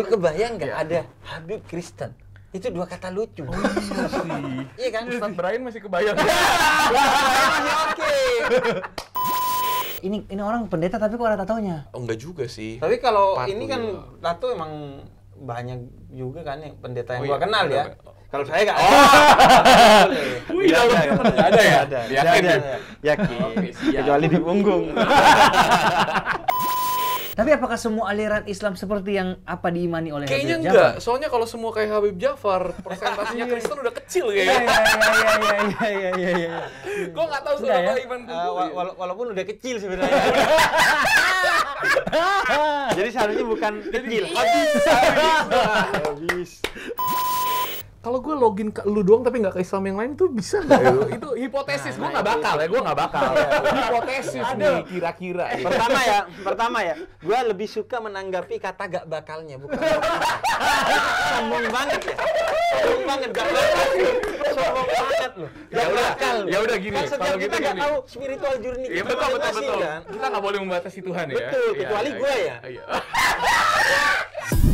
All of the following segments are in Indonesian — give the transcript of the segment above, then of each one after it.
Lu kebayang gak iya. ada Habib Kristen? itu dua kata lucu. Oh, iya, iya kan? Ustaz Brian masih kebayang. masih iya. oke. Ini ini orang pendeta tapi kok ada tatonya? Oh, enggak juga sih. Tapi kalau ini kan ya. tato emang banyak juga kan yang pendeta yang oh, gua kenal ya. Kalau saya enggak. Oh. Wih, ada ya? Ada ya? Ada. Yakin. Yakin. Kecuali di punggung. Tapi apakah semua aliran Islam seperti yang apa diimani oleh Kayaknya Habib enggak. Jafar? Soalnya kalau semua kayak Habib Jafar, persentasenya Kristen udah kecil kayaknya. Iya iya iya iya iya iya. iya, iya, iya gue enggak tahu soal apa ya? iman gue. Uh, ah, ya. wala walaupun udah kecil sebenarnya. Jadi seharusnya bukan kecil. Habis. Habis. habis kalau gue login ke lu doang tapi nggak ke Islam yang lain tuh bisa nggak ya? itu hipotesis nah, ya, gue nggak bakal ya gue nggak bakal hipotesis nih kira-kira ya. pertama ya pertama ya gue lebih suka menanggapi kata gak bakalnya bukan sombong banget ya sombong banget gak bakal sombong banget loh gak ya bakal ya udah gini kalau kita gitu nggak tahu spiritual journey ya, betul, betul, betul. Kan? kita nggak boleh membatasi Tuhan ya betul iya, kecuali iya, gue iya, ya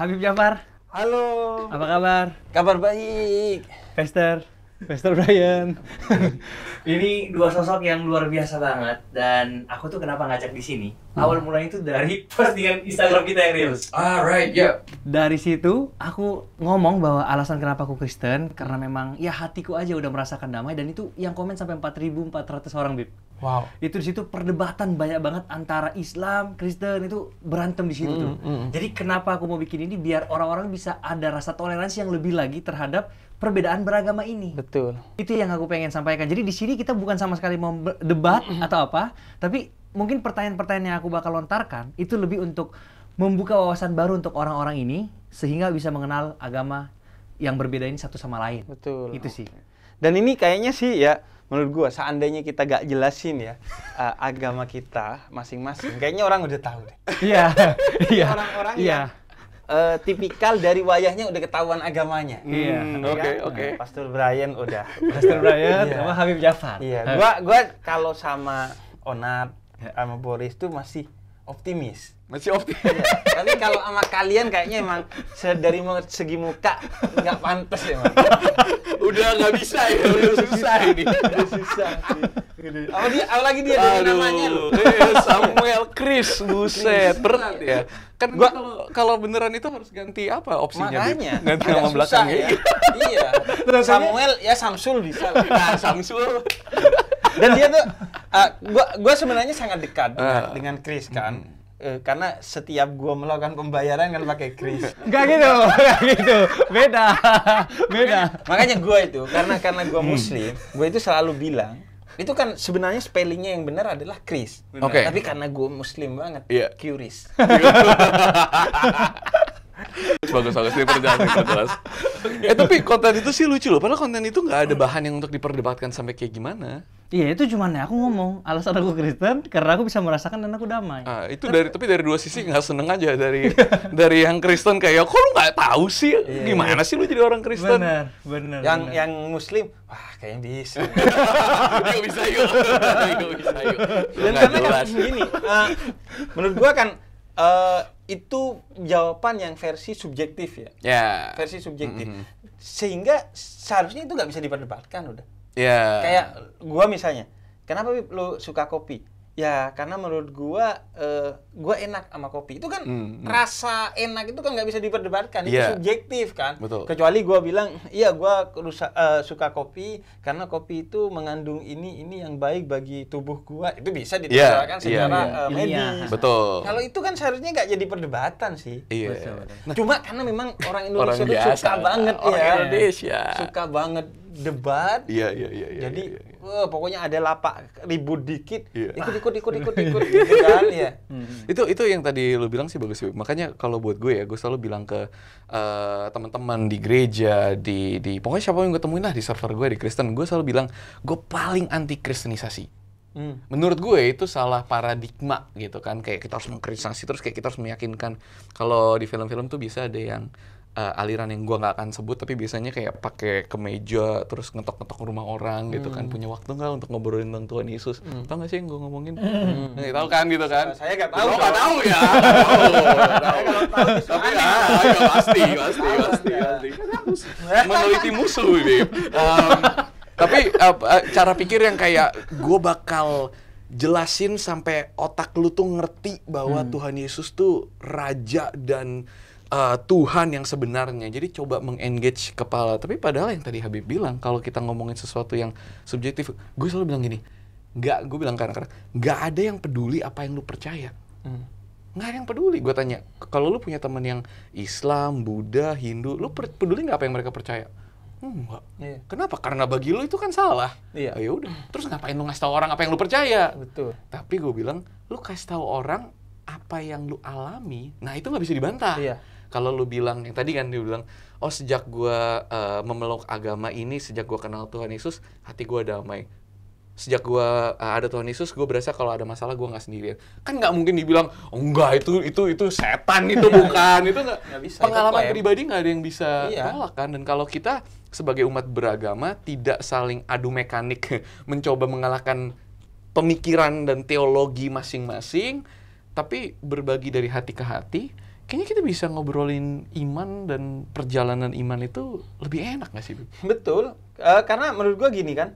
Habib Jafar. Halo. Apa kabar? Kabar baik. Fester. Pastor Brian. ini dua sosok yang luar biasa banget dan aku tuh kenapa ngajak di sini? Hmm. Awal mulanya itu dari postingan Instagram kita yang reels. Alright, ah, ya. Yeah. Dari situ aku ngomong bahwa alasan kenapa aku Kristen karena memang ya hatiku aja udah merasakan damai dan itu yang komen sampai 4.400 orang, Bib. Wow. Itu di situ perdebatan banyak banget antara Islam, Kristen itu berantem di situ hmm, tuh. Hmm, hmm. Jadi kenapa aku mau bikin ini biar orang-orang bisa ada rasa toleransi yang lebih lagi terhadap perbedaan beragama ini. Betul. Itu yang aku pengen sampaikan. Jadi di sini kita bukan sama sekali mau debat atau apa, tapi mungkin pertanyaan-pertanyaan yang aku bakal lontarkan itu lebih untuk membuka wawasan baru untuk orang-orang ini sehingga bisa mengenal agama yang berbeda ini satu sama lain. Betul. Itu sih. Dan ini kayaknya sih ya menurut gua seandainya kita gak jelasin ya uh, agama kita masing-masing kayaknya orang udah tahu deh. Iya. Iya. Orang-orang iya. yang uh, tipikal dari wayahnya udah ketahuan agamanya. Iya. Hmm, oke, kan? oke. Nah, Pastor Brian udah. Pastor Brian yeah. sama Habib Jafar. Iya. Yeah. Gua gua kalau sama Onat sama Boris tuh masih optimis. Masih optimis. Ya. Tapi kalau sama kalian kayaknya emang dari segi muka nggak pantas ya, udah nggak bisa ya, udah susah ini. udah susah. Apa lagi dia dari namanya eh, Samuel Chris, buset, berat ya. Kan gua kalau beneran itu harus ganti apa opsinya? Makanya. Ganti nama belakangnya. Ya. iya. Samuel ya Samsul bisa. Nah, Samsul. Dan dia tuh uh, gua gua sebenarnya sangat dekat ah. dengan Chris kan uh, karena setiap gua melakukan pembayaran kan pakai kris. Enggak gitu, enggak gitu. Beda. Beda. Makanya gua itu karena karena gua muslim, hmm. gua itu selalu bilang itu kan sebenarnya spellingnya yang benar adalah Kris. Oke. Okay. Tapi karena gue muslim banget, yeah. Curis. bagus bagus diperjelas jelas eh tapi konten itu sih lucu loh padahal konten itu nggak ada bahan yang untuk diperdebatkan sampai kayak gimana Iya itu cuma ya, aku ngomong alasan aku Kristen karena aku bisa merasakan dan aku damai. Ah, itu dari tapi dari dua sisi nggak seneng aja dari dari yang Kristen kayak ya, kok lu nggak tahu sih yeah. gimana iya. sih lu jadi orang Kristen? Benar benar. Yang bener. yang Muslim wah kayaknya bisa. gak bisa yuk. Gak bisa yuk. Dan karena kan gini, uh, menurut gua kan uh, itu jawaban yang versi subjektif ya. Yeah. Versi subjektif. Mm -hmm. Sehingga seharusnya itu nggak bisa diperdebatkan udah. Yeah. Kayak gua misalnya, kenapa lu suka kopi? Ya, karena menurut gua, uh, gua enak sama kopi. Itu kan hmm, hmm, rasa enak itu kan nggak bisa diperdebatkan, yeah. itu iya. subjektif kan. Betul. Kecuali gua bilang, iya gua rusa, uh, suka kopi karena kopi itu mengandung ini ini yang baik bagi tubuh gua. Itu bisa iya, diterapkan yeah, secara yeah, yeah. medis. Betul. Kalau itu kan seharusnya nggak jadi perdebatan sih. Iya. Betul. Nah, Cuma karena memang orang Indonesia orang itu suka banget orang ya. Indonesia. Suka banget debat. Iya, iya, iya. iya jadi yeah, yeah uh, pokoknya ada lapak ribut dikit, yeah. ikut ikut ikut ikut ikut gitu kan ya. Hmm. Itu itu yang tadi lu bilang sih bagus sih. Makanya kalau buat gue ya, gue selalu bilang ke uh, teman-teman di gereja, di di pokoknya siapa yang gue temuin lah di server gue di Kristen, gue selalu bilang gue paling anti kristenisasi. Hmm. Menurut gue itu salah paradigma gitu kan kayak kita harus mengkristenisasi terus kayak kita harus meyakinkan kalau di film-film tuh bisa ada yang uh, aliran yang gue nggak akan sebut tapi biasanya kayak pakai kemeja terus ngetok-ngetok rumah orang gitu kan hmm. punya waktu nggak untuk ngobrolin tentang Tuhan Yesus hmm. tau nggak sih yang gua ngomongin hmm. Nah, tahu kan gitu kan saya nggak tahu nggak tahu ya tapi ya pasti pasti pasti meneliti musuh ini tapi eh, eh, cara pikir yang kayak gue bakal jelasin sampai otak lu tuh ngerti bahwa hmm. Tuhan Yesus tuh raja dan uh, Tuhan yang sebenarnya. Jadi coba mengengage kepala. Tapi padahal yang tadi Habib bilang, kalau kita ngomongin sesuatu yang subjektif, gue selalu bilang gini, nggak, gue bilang karena, Gak nggak ada yang peduli apa yang lu percaya. Hmm. Nggak ada yang peduli. Gue tanya, kalau lu punya temen yang Islam, Buddha, Hindu, lu peduli nggak apa yang mereka percaya? Enggak. Iya. Kenapa? Karena bagi lu itu kan salah. Iya. Oh, udah. Terus ngapain lu ngasih tahu orang apa yang lu percaya? Betul. Tapi gue bilang, lu kasih tahu orang apa yang lu alami, nah itu nggak bisa dibantah. Iya kalau lu bilang yang tadi kan dia bilang oh sejak gua uh, memeluk agama ini sejak gua kenal Tuhan Yesus hati gua damai sejak gua uh, ada Tuhan Yesus gua berasa kalau ada masalah gua nggak sendirian kan nggak mungkin dibilang oh, enggak itu itu itu setan itu bukan itu gak, gak bisa, pengalaman itu pribadi nggak ada yang bisa iya. tolak kan dan kalau kita sebagai umat beragama tidak saling adu mekanik mencoba mengalahkan pemikiran dan teologi masing-masing tapi berbagi dari hati ke hati kayaknya kita bisa ngobrolin iman dan perjalanan iman itu lebih enak gak sih? Betul, uh, karena menurut gue gini kan,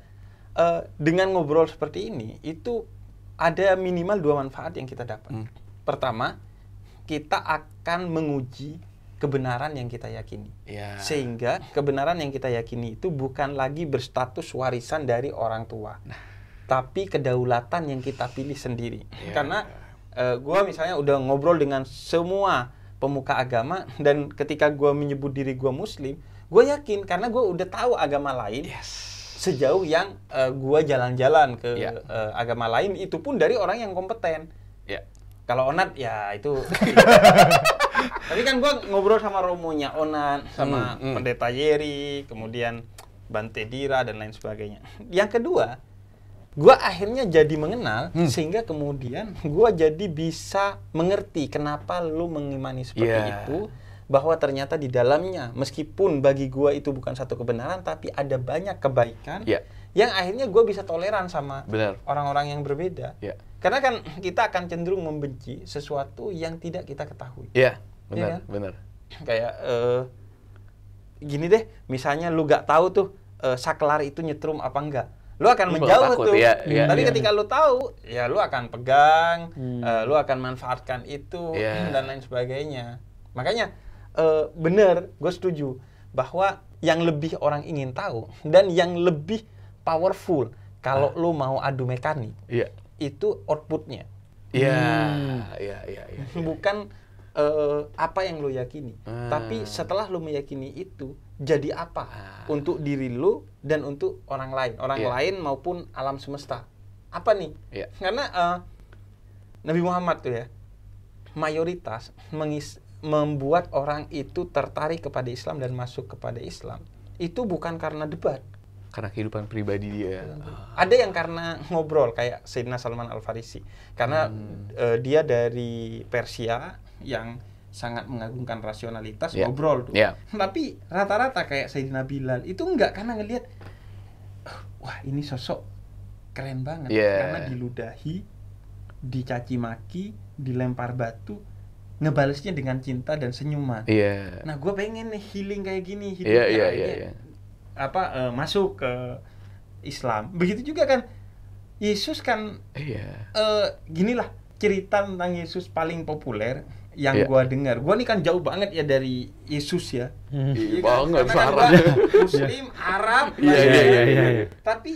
uh, dengan ngobrol seperti ini itu ada minimal dua manfaat yang kita dapat. Hmm. Pertama, kita akan menguji kebenaran yang kita yakini. Yeah. Sehingga kebenaran yang kita yakini itu bukan lagi berstatus warisan dari orang tua. Nah. Tapi kedaulatan yang kita pilih sendiri. Yeah. Karena uh, eh, gue misalnya udah ngobrol dengan semua pemuka agama dan ketika gue menyebut diri gue muslim gue yakin karena gue udah tahu agama lain yes. sejauh yang uh, eh, gue jalan-jalan ke yeah. Iya. uh, agama lain itu pun dari orang yang kompeten yeah. kalau onat ya itu tapi kan gue ngobrol sama romonya onat sama hmm, hmm. pendeta Yeri kemudian Bante Dira dan lain sebagainya yang kedua gue akhirnya jadi mengenal hmm. sehingga kemudian gue jadi bisa mengerti kenapa lu mengimani seperti yeah. itu bahwa ternyata di dalamnya meskipun bagi gue itu bukan satu kebenaran tapi ada banyak kebaikan yeah. yang akhirnya gue bisa toleran sama orang-orang yang berbeda yeah. karena kan kita akan cenderung membenci sesuatu yang tidak kita ketahui yeah. Iya benar yeah, kan? benar kayak uh, gini deh misalnya lu gak tahu tuh uh, saklar itu nyetrum apa enggak lu akan lu menjauh takut, tuh. Ya, ya, Tapi ya. ketika lu tahu, ya lu akan pegang, hmm. uh, lu akan manfaatkan itu yeah. Hmm, dan lain sebagainya. Makanya uh, bener, gue setuju bahwa yang lebih orang ingin tahu dan yang lebih powerful kalau ah. lu mau adu mekanik yeah. itu outputnya. Iya, hmm. iya, iya, iya, iya. Bukan uh, apa yang lu yakini, ah. tapi setelah lu meyakini itu jadi apa ah. untuk diri lu dan untuk orang lain orang yeah. lain maupun alam semesta apa nih yeah. karena uh, Nabi Muhammad tuh ya mayoritas mengis membuat orang itu tertarik kepada Islam dan masuk kepada Islam itu bukan karena debat karena kehidupan pribadi dia ah. ada yang karena ngobrol kayak Sayyidina Salman Al Farisi karena hmm. uh, dia dari Persia yang sangat mengagungkan rasionalitas yeah. ngobrol tuh. Yeah. Tapi rata-rata kayak Sayyidina Bilal itu enggak karena ngelihat wah ini sosok keren banget yeah. karena diludahi, dicaci maki, dilempar batu, ngebalesnya dengan cinta dan senyuman. Yeah. Nah, gue pengen nih healing kayak gini, healing yeah, yeah, yeah, yeah. apa uh, masuk ke Islam. Begitu juga kan Yesus kan yeah. Iya. uh, ginilah cerita tentang Yesus paling populer yang yeah. gua dengar. Gua nih kan jauh banget ya dari Yesus ya. Hmm. Iya, iya kan? banget kan Sarah. Muslim, iya. Arab. Iya, iya iya iya Tapi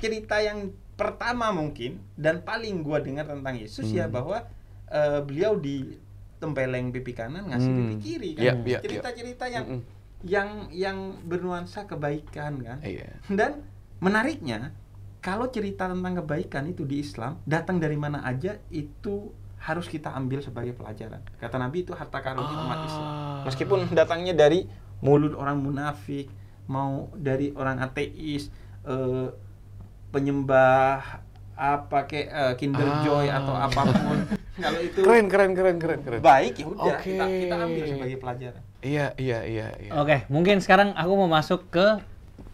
cerita yang pertama mungkin dan paling gua dengar tentang Yesus ya hmm. ya bahwa uh, beliau di tempeleng pipi kanan ngasih hmm. pipi kiri kan. Cerita-cerita yeah, yeah, cerita Cerita yang mm -mm. yang yang bernuansa kebaikan kan. Yeah. Dan menariknya kalau cerita tentang kebaikan itu di Islam datang dari mana aja itu harus kita ambil sebagai pelajaran. Kata Nabi itu harta karun ah. umat Islam. Meskipun datangnya dari mulut orang munafik, mau dari orang ateis, eh, penyembah apa kayak eh, Kinder ah. Joy atau apapun. Kalau itu keren keren keren keren keren. Baik ya udah okay. kita kita ambil sebagai pelajaran. Iya iya iya iya. Oke, okay, mungkin sekarang aku mau masuk ke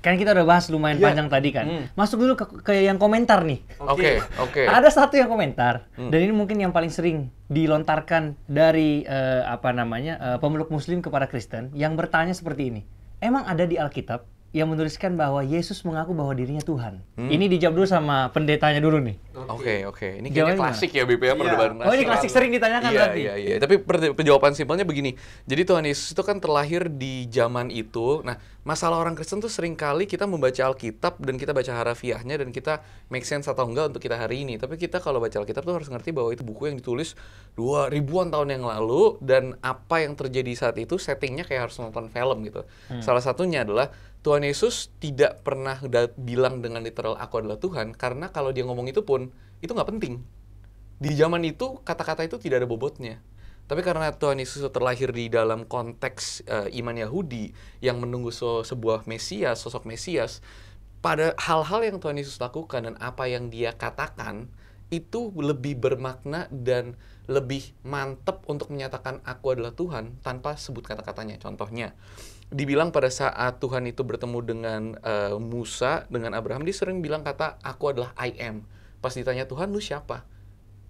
kan kita udah bahas lumayan yeah. panjang tadi kan. Mm. Masuk dulu ke, ke yang komentar nih. Oke, okay. oke. Okay. Ada satu yang komentar mm. dan ini mungkin yang paling sering dilontarkan dari uh, apa namanya uh, pemeluk muslim kepada Kristen yang bertanya seperti ini. Emang ada di Alkitab yang menuliskan bahwa Yesus mengaku bahwa dirinya Tuhan. Hmm. Ini dijawab dulu sama pendetanya dulu nih. Oke, okay, oke. Okay. Ini kayaknya klasik ya BPA ya, iya. perdebatan Oh, ini klasik sering ditanyakan iya, berarti. Iya, iya, Tapi jawaban simpelnya begini. Jadi Tuhan Yesus itu kan terlahir di zaman itu. Nah, masalah orang Kristen tuh sering kali kita membaca Alkitab dan kita baca harafiahnya dan kita make sense atau enggak untuk kita hari ini. Tapi kita kalau baca Alkitab tuh harus ngerti bahwa itu buku yang ditulis dua ribuan tahun yang lalu dan apa yang terjadi saat itu settingnya kayak harus nonton film gitu. Hmm. Salah satunya adalah Tuhan Yesus tidak pernah bilang dengan literal aku adalah Tuhan karena kalau dia ngomong itu pun itu nggak penting. Di zaman itu kata-kata itu tidak ada bobotnya. Tapi karena Tuhan Yesus terlahir di dalam konteks uh, iman Yahudi yang menunggu so sebuah Mesias, sosok Mesias, pada hal-hal yang Tuhan Yesus lakukan dan apa yang dia katakan itu lebih bermakna dan lebih mantep untuk menyatakan aku adalah Tuhan tanpa sebut kata-katanya. Contohnya, dibilang pada saat Tuhan itu bertemu dengan uh, Musa, dengan Abraham, dia sering bilang kata aku adalah I am. Pas ditanya Tuhan lu siapa?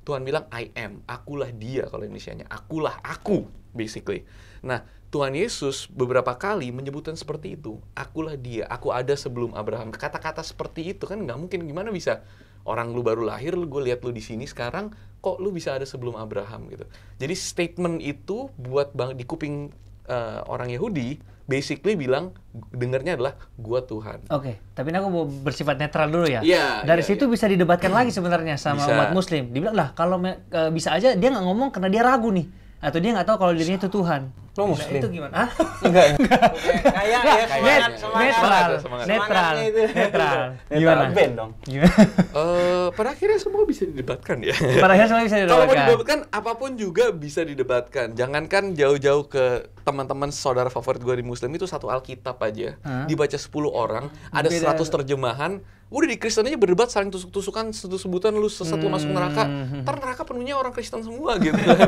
Tuhan bilang I am, akulah dia kalau indonesia nya akulah aku basically. Nah, Tuhan Yesus beberapa kali menyebutkan seperti itu, akulah dia, aku ada sebelum Abraham. Kata-kata seperti itu kan nggak mungkin gimana bisa orang lu baru lahir, lu gue lihat lu di sini sekarang, kok lu bisa ada sebelum Abraham gitu. Jadi statement itu buat bang di kuping uh, orang Yahudi basically bilang dengarnya adalah gua Tuhan. Oke, okay. tapi aku mau bersifat netral dulu ya. Iya. Dari yeah, situ yeah. bisa didebatkan lagi sebenarnya sama bisa. umat Muslim. Dibilang lah kalau me, eh, bisa aja dia nggak ngomong karena dia ragu nih atau dia nggak tahu kalau dirinya itu Tuhan. Lo nah, muslim? Nah, itu gimana? Ah? Enggak. Kayak ya semangat, netral, netral, netral. Gimana? ben dong. Gimana? eh pada akhirnya semua bisa didebatkan ya. Pada akhirnya semua bisa didebatkan. Kalau mau didebatkan, apapun juga bisa didebatkan. Jangankan jauh-jauh ke teman-teman saudara favorit gue di muslim itu satu alkitab aja. Dibaca 10 orang, ada seratus 100 terjemahan, udah di Kristen aja berdebat saling tusuk-tusukan satu sebutan lu sesuatu lu masuk neraka hmm. ntar neraka penuhnya orang Kristen semua gitu kan.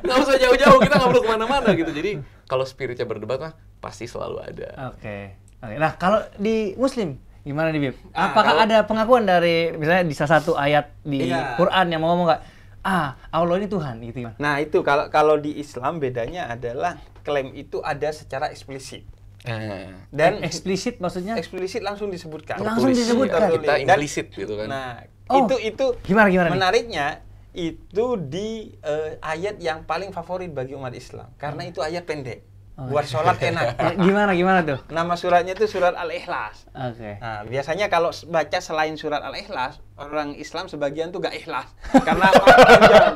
nggak usah jauh-jauh kita nggak perlu kemana-mana gitu jadi kalau spiritnya berdebat mah pasti selalu ada. Oke. Okay. Okay. Nah, kalau di muslim gimana nih Bib? Ah, Apakah ah, ada pengakuan dari misalnya di salah satu ayat di yeah. Quran yang mau ngomong nggak? Ah, Allah ini Tuhan gitu ya. Nah, itu kalau kalau di Islam bedanya adalah klaim itu ada secara eksplisit. Ah. Eh. Dan eksplisit maksudnya? Eksplisit langsung disebutkan. Langsung disebutkan. Kita implisit gitu kan. Nah, oh, itu itu gimana gimana? Menariknya itu di uh, ayat yang paling favorit bagi umat Islam karena hmm. itu ayat pendek. oh, Buat iya. sholat enak. Ya, gimana gimana tuh? Nama suratnya itu surat Al-Ikhlas. Oke. Okay. Nah, biasanya kalau baca selain surat Al-Ikhlas, orang Islam sebagian tuh gak ikhlas karena panjang,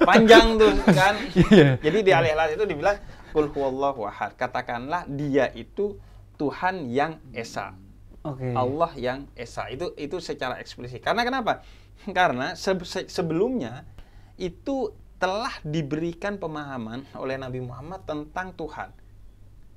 panjang tuh kan. Yeah. Jadi di Al-Ikhlas itu dibilang kul huwallahu ahad. Katakanlah dia itu Tuhan yang esa. Okay. Allah yang esa. Itu itu secara eksplisit. Karena kenapa? Karena se sebelumnya itu telah diberikan pemahaman oleh Nabi Muhammad tentang Tuhan.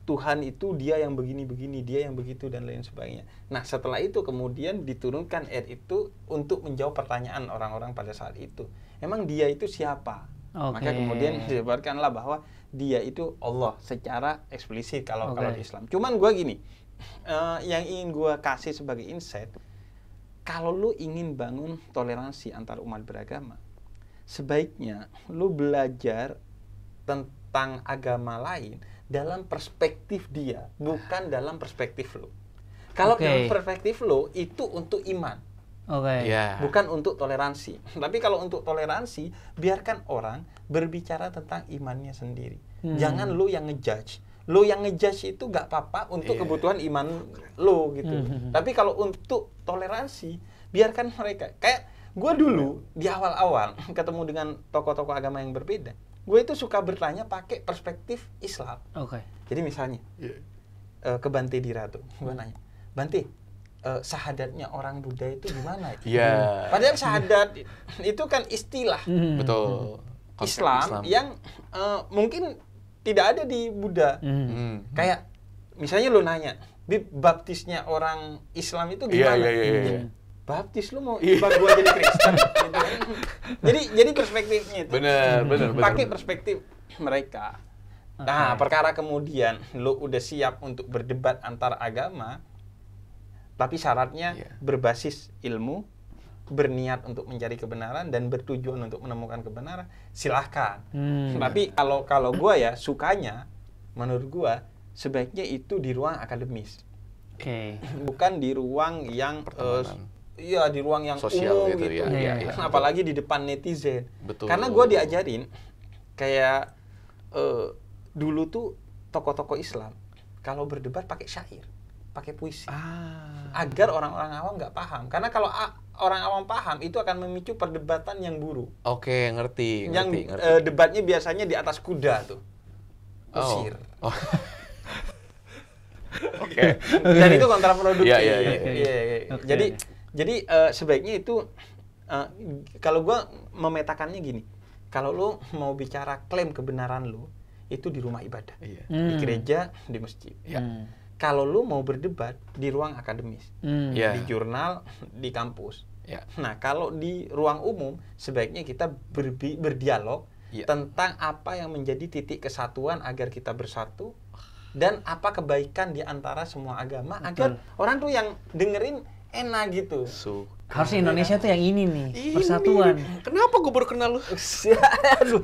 Tuhan itu dia yang begini-begini, dia yang begitu dan lain sebagainya. Nah, setelah itu kemudian diturunkan ayat itu untuk menjawab pertanyaan orang-orang pada saat itu. Emang dia itu siapa? Okay. Maka kemudian disebarkanlah bahwa dia itu Allah secara eksplisit kalau okay. kalau di Islam. Cuman gue gini, uh, yang ingin gue kasih sebagai insight kalau lu ingin bangun toleransi antar umat beragama, sebaiknya lu belajar tentang agama lain dalam perspektif dia, bukan ah. dalam perspektif lu. Kalau okay. dalam perspektif lu itu untuk iman. Okay. Iya. Yeah. Bukan untuk toleransi. Tapi kalau untuk toleransi, biarkan orang berbicara tentang imannya sendiri. Hmm. Jangan lu yang ngejudge lo yang ngejudge itu gak apa-apa untuk yeah. kebutuhan iman lo gitu. Mm -hmm. Tapi kalau untuk toleransi, biarkan mereka. Kayak gue dulu di awal-awal ketemu dengan tokoh-tokoh agama yang berbeda, gue itu suka bertanya pakai perspektif Islam. Oke. Okay. Jadi misalnya yeah. Iya. uh, ke Bante Dirato, gue nanya, Bante, uh, sahadatnya orang Buddha itu gimana? Iya. Yeah. Hmm. Padahal sahadat itu kan istilah. Mm. Betul. Islam, Islam yang uh, mungkin tidak ada di Buddha. Hmm. hmm. Kayak misalnya lu nanya, di baptisnya orang Islam itu iya, gimana? Yeah, yeah, yeah, yeah. Baptis lu mau ibadah iya. gua jadi Kristen gitu kan. Jadi jadi perspektifnya itu. Benar, hmm. benar, benar. Pakai perspektif mereka. Nah, okay. perkara kemudian lu udah siap untuk berdebat antar agama tapi syaratnya yeah. berbasis ilmu berniat untuk mencari kebenaran dan bertujuan untuk menemukan kebenaran, silahkan. Hmm. Tapi kalau kalau gue ya sukanya, menurut gue sebaiknya itu di ruang akademis. Oke. Okay. Bukan di ruang yang ya Iya di ruang yang Sosial umum gitu, gitu. Ya, ya, ya, apalagi di depan netizen. Betul. Karena gue diajarin kayak uh, dulu tuh tokoh-tokoh Islam kalau berdebat pakai syair pakai puisi ah. agar orang-orang awam nggak paham karena kalau orang awam paham itu akan memicu perdebatan yang buruk oke ngerti yang ngerti, ngerti. Uh, debatnya biasanya di atas kuda tuh usir oh. Oh. Oke. Okay. Dan itu kontraproduktif. Yeah, yeah. Okay. Jadi jadi uh, sebaiknya itu uh, kalau gue memetakannya gini. Kalau lo mau bicara klaim kebenaran lo itu di rumah ibadah. Iya. Hmm. Di gereja, di masjid. Iya. Hmm kalau lu mau berdebat di ruang akademis, hmm. yeah. di jurnal, di kampus. Yeah. Nah, kalau di ruang umum sebaiknya kita berbi berdialog yeah. tentang apa yang menjadi titik kesatuan agar kita bersatu dan apa kebaikan di antara semua agama Betul. agar orang tuh yang dengerin enak gitu. So Harusnya iya. Indonesia tuh yang ini nih, ini. persatuan. Kenapa gue baru kenal lu? Aduh.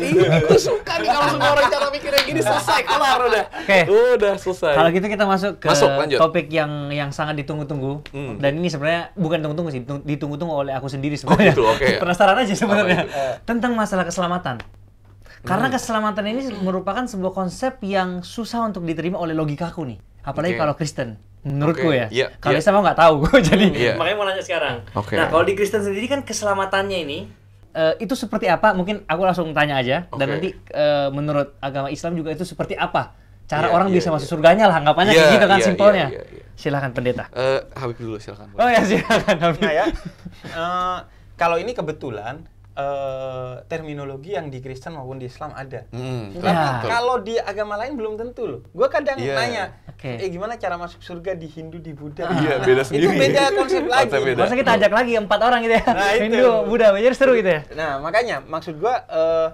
Iya, gue suka nih kalau semua orang cara mikirnya gini selesai kelar udah. Oke. Okay. Udah selesai. Kalau gitu kita masuk ke masuk, topik yang yang sangat ditunggu-tunggu. Hmm. Dan ini sebenarnya bukan ditunggu-tunggu sih, ditunggu-tunggu oleh aku sendiri sebenarnya. Oh gitu, Okay. Penasaran aja sebenarnya. Eh. Tentang masalah keselamatan. Karena hmm. keselamatan ini merupakan sebuah konsep yang susah untuk diterima oleh logikaku nih. Apalagi okay. kalau Kristen menurutku okay. ya. Yeah. Kalau yeah. Iya. Islam nggak tahu, jadi yeah. makanya mau nanya sekarang. Okay. Nah kalau di Kristen sendiri kan keselamatannya ini uh, itu seperti apa? Mungkin aku langsung tanya aja okay. dan nanti uh, menurut agama Islam juga itu seperti apa? Cara yeah, orang yeah, bisa yeah. masuk surganya lah, anggapannya yeah, iya, gitu kan yeah, simpelnya. Yeah, yeah, yeah. Silahkan pendeta. Uh, Habib dulu silahkan. Oh ya silahkan Habib. Nah, ya. uh, kalau ini kebetulan Eh, terminologi yang di Kristen maupun di Islam ada. Hmm, ya. Kalau di agama lain belum tentu loh. Gue kadang yeah. nanya, okay. eh gimana cara masuk surga di Hindu di Buddha? Iya yeah, beda sendiri. Itu beda konsep lagi. Masa kita ajak lagi empat orang gitu ya? Nah, Hindu, Buddha, jadi seru gitu ya? Nah makanya maksud gue uh,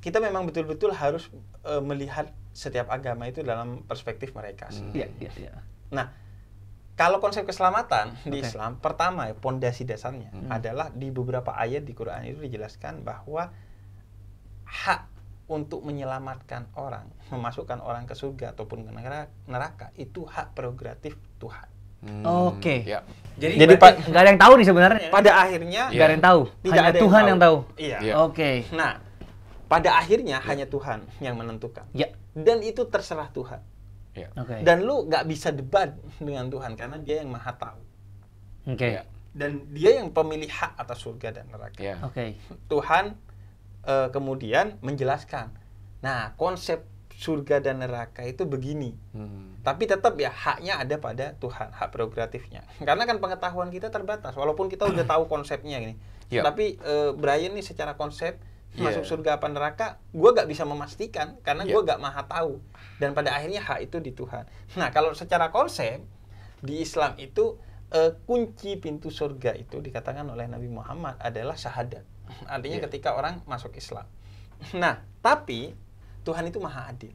kita memang betul-betul harus uh, melihat setiap agama itu dalam perspektif mereka. Iya iya iya. Nah kalau konsep keselamatan okay. di Islam, pertama ya pondasi dasarnya hmm. adalah di beberapa ayat di Quran itu dijelaskan bahwa hak untuk menyelamatkan orang, memasukkan orang ke surga ataupun ke neraka itu hak prerogatif Tuhan. Hmm. Oke. Okay. Ya. Jadi, Jadi nggak ada yang tahu nih sebenarnya. Pada akhirnya ya. nggak ya. ada yang tahu. Tidak hanya ada Tuhan yang tahu. tahu. Iya. Ya. Oke. Okay. Nah, pada akhirnya ya. hanya Tuhan yang menentukan. Ya. Dan itu terserah Tuhan. Yeah. Okay. Dan lu gak bisa debat dengan Tuhan karena dia yang maha tahu. Oke. Okay. Ya. Yeah. Dan dia yang pemilih hak atas surga dan neraka. Yeah. Oke. Okay. Tuhan uh, kemudian menjelaskan. Nah konsep surga dan neraka itu begini. Hmm. Tapi tetap ya haknya ada pada Tuhan, hak prerogatifnya. Karena kan pengetahuan kita terbatas. Walaupun kita udah tahu konsepnya ini, Yeah. Tapi uh, Brian nih secara konsep yeah. masuk iya. surga apa neraka, gue gak bisa memastikan karena yeah. gue gak maha tahu. Dan pada akhirnya hak itu di Tuhan. Nah kalau secara konsep di Islam itu uh, kunci pintu surga itu dikatakan oleh Nabi Muhammad adalah syahadat. Artinya yeah. ketika orang masuk Islam. Nah tapi Tuhan itu maha adil.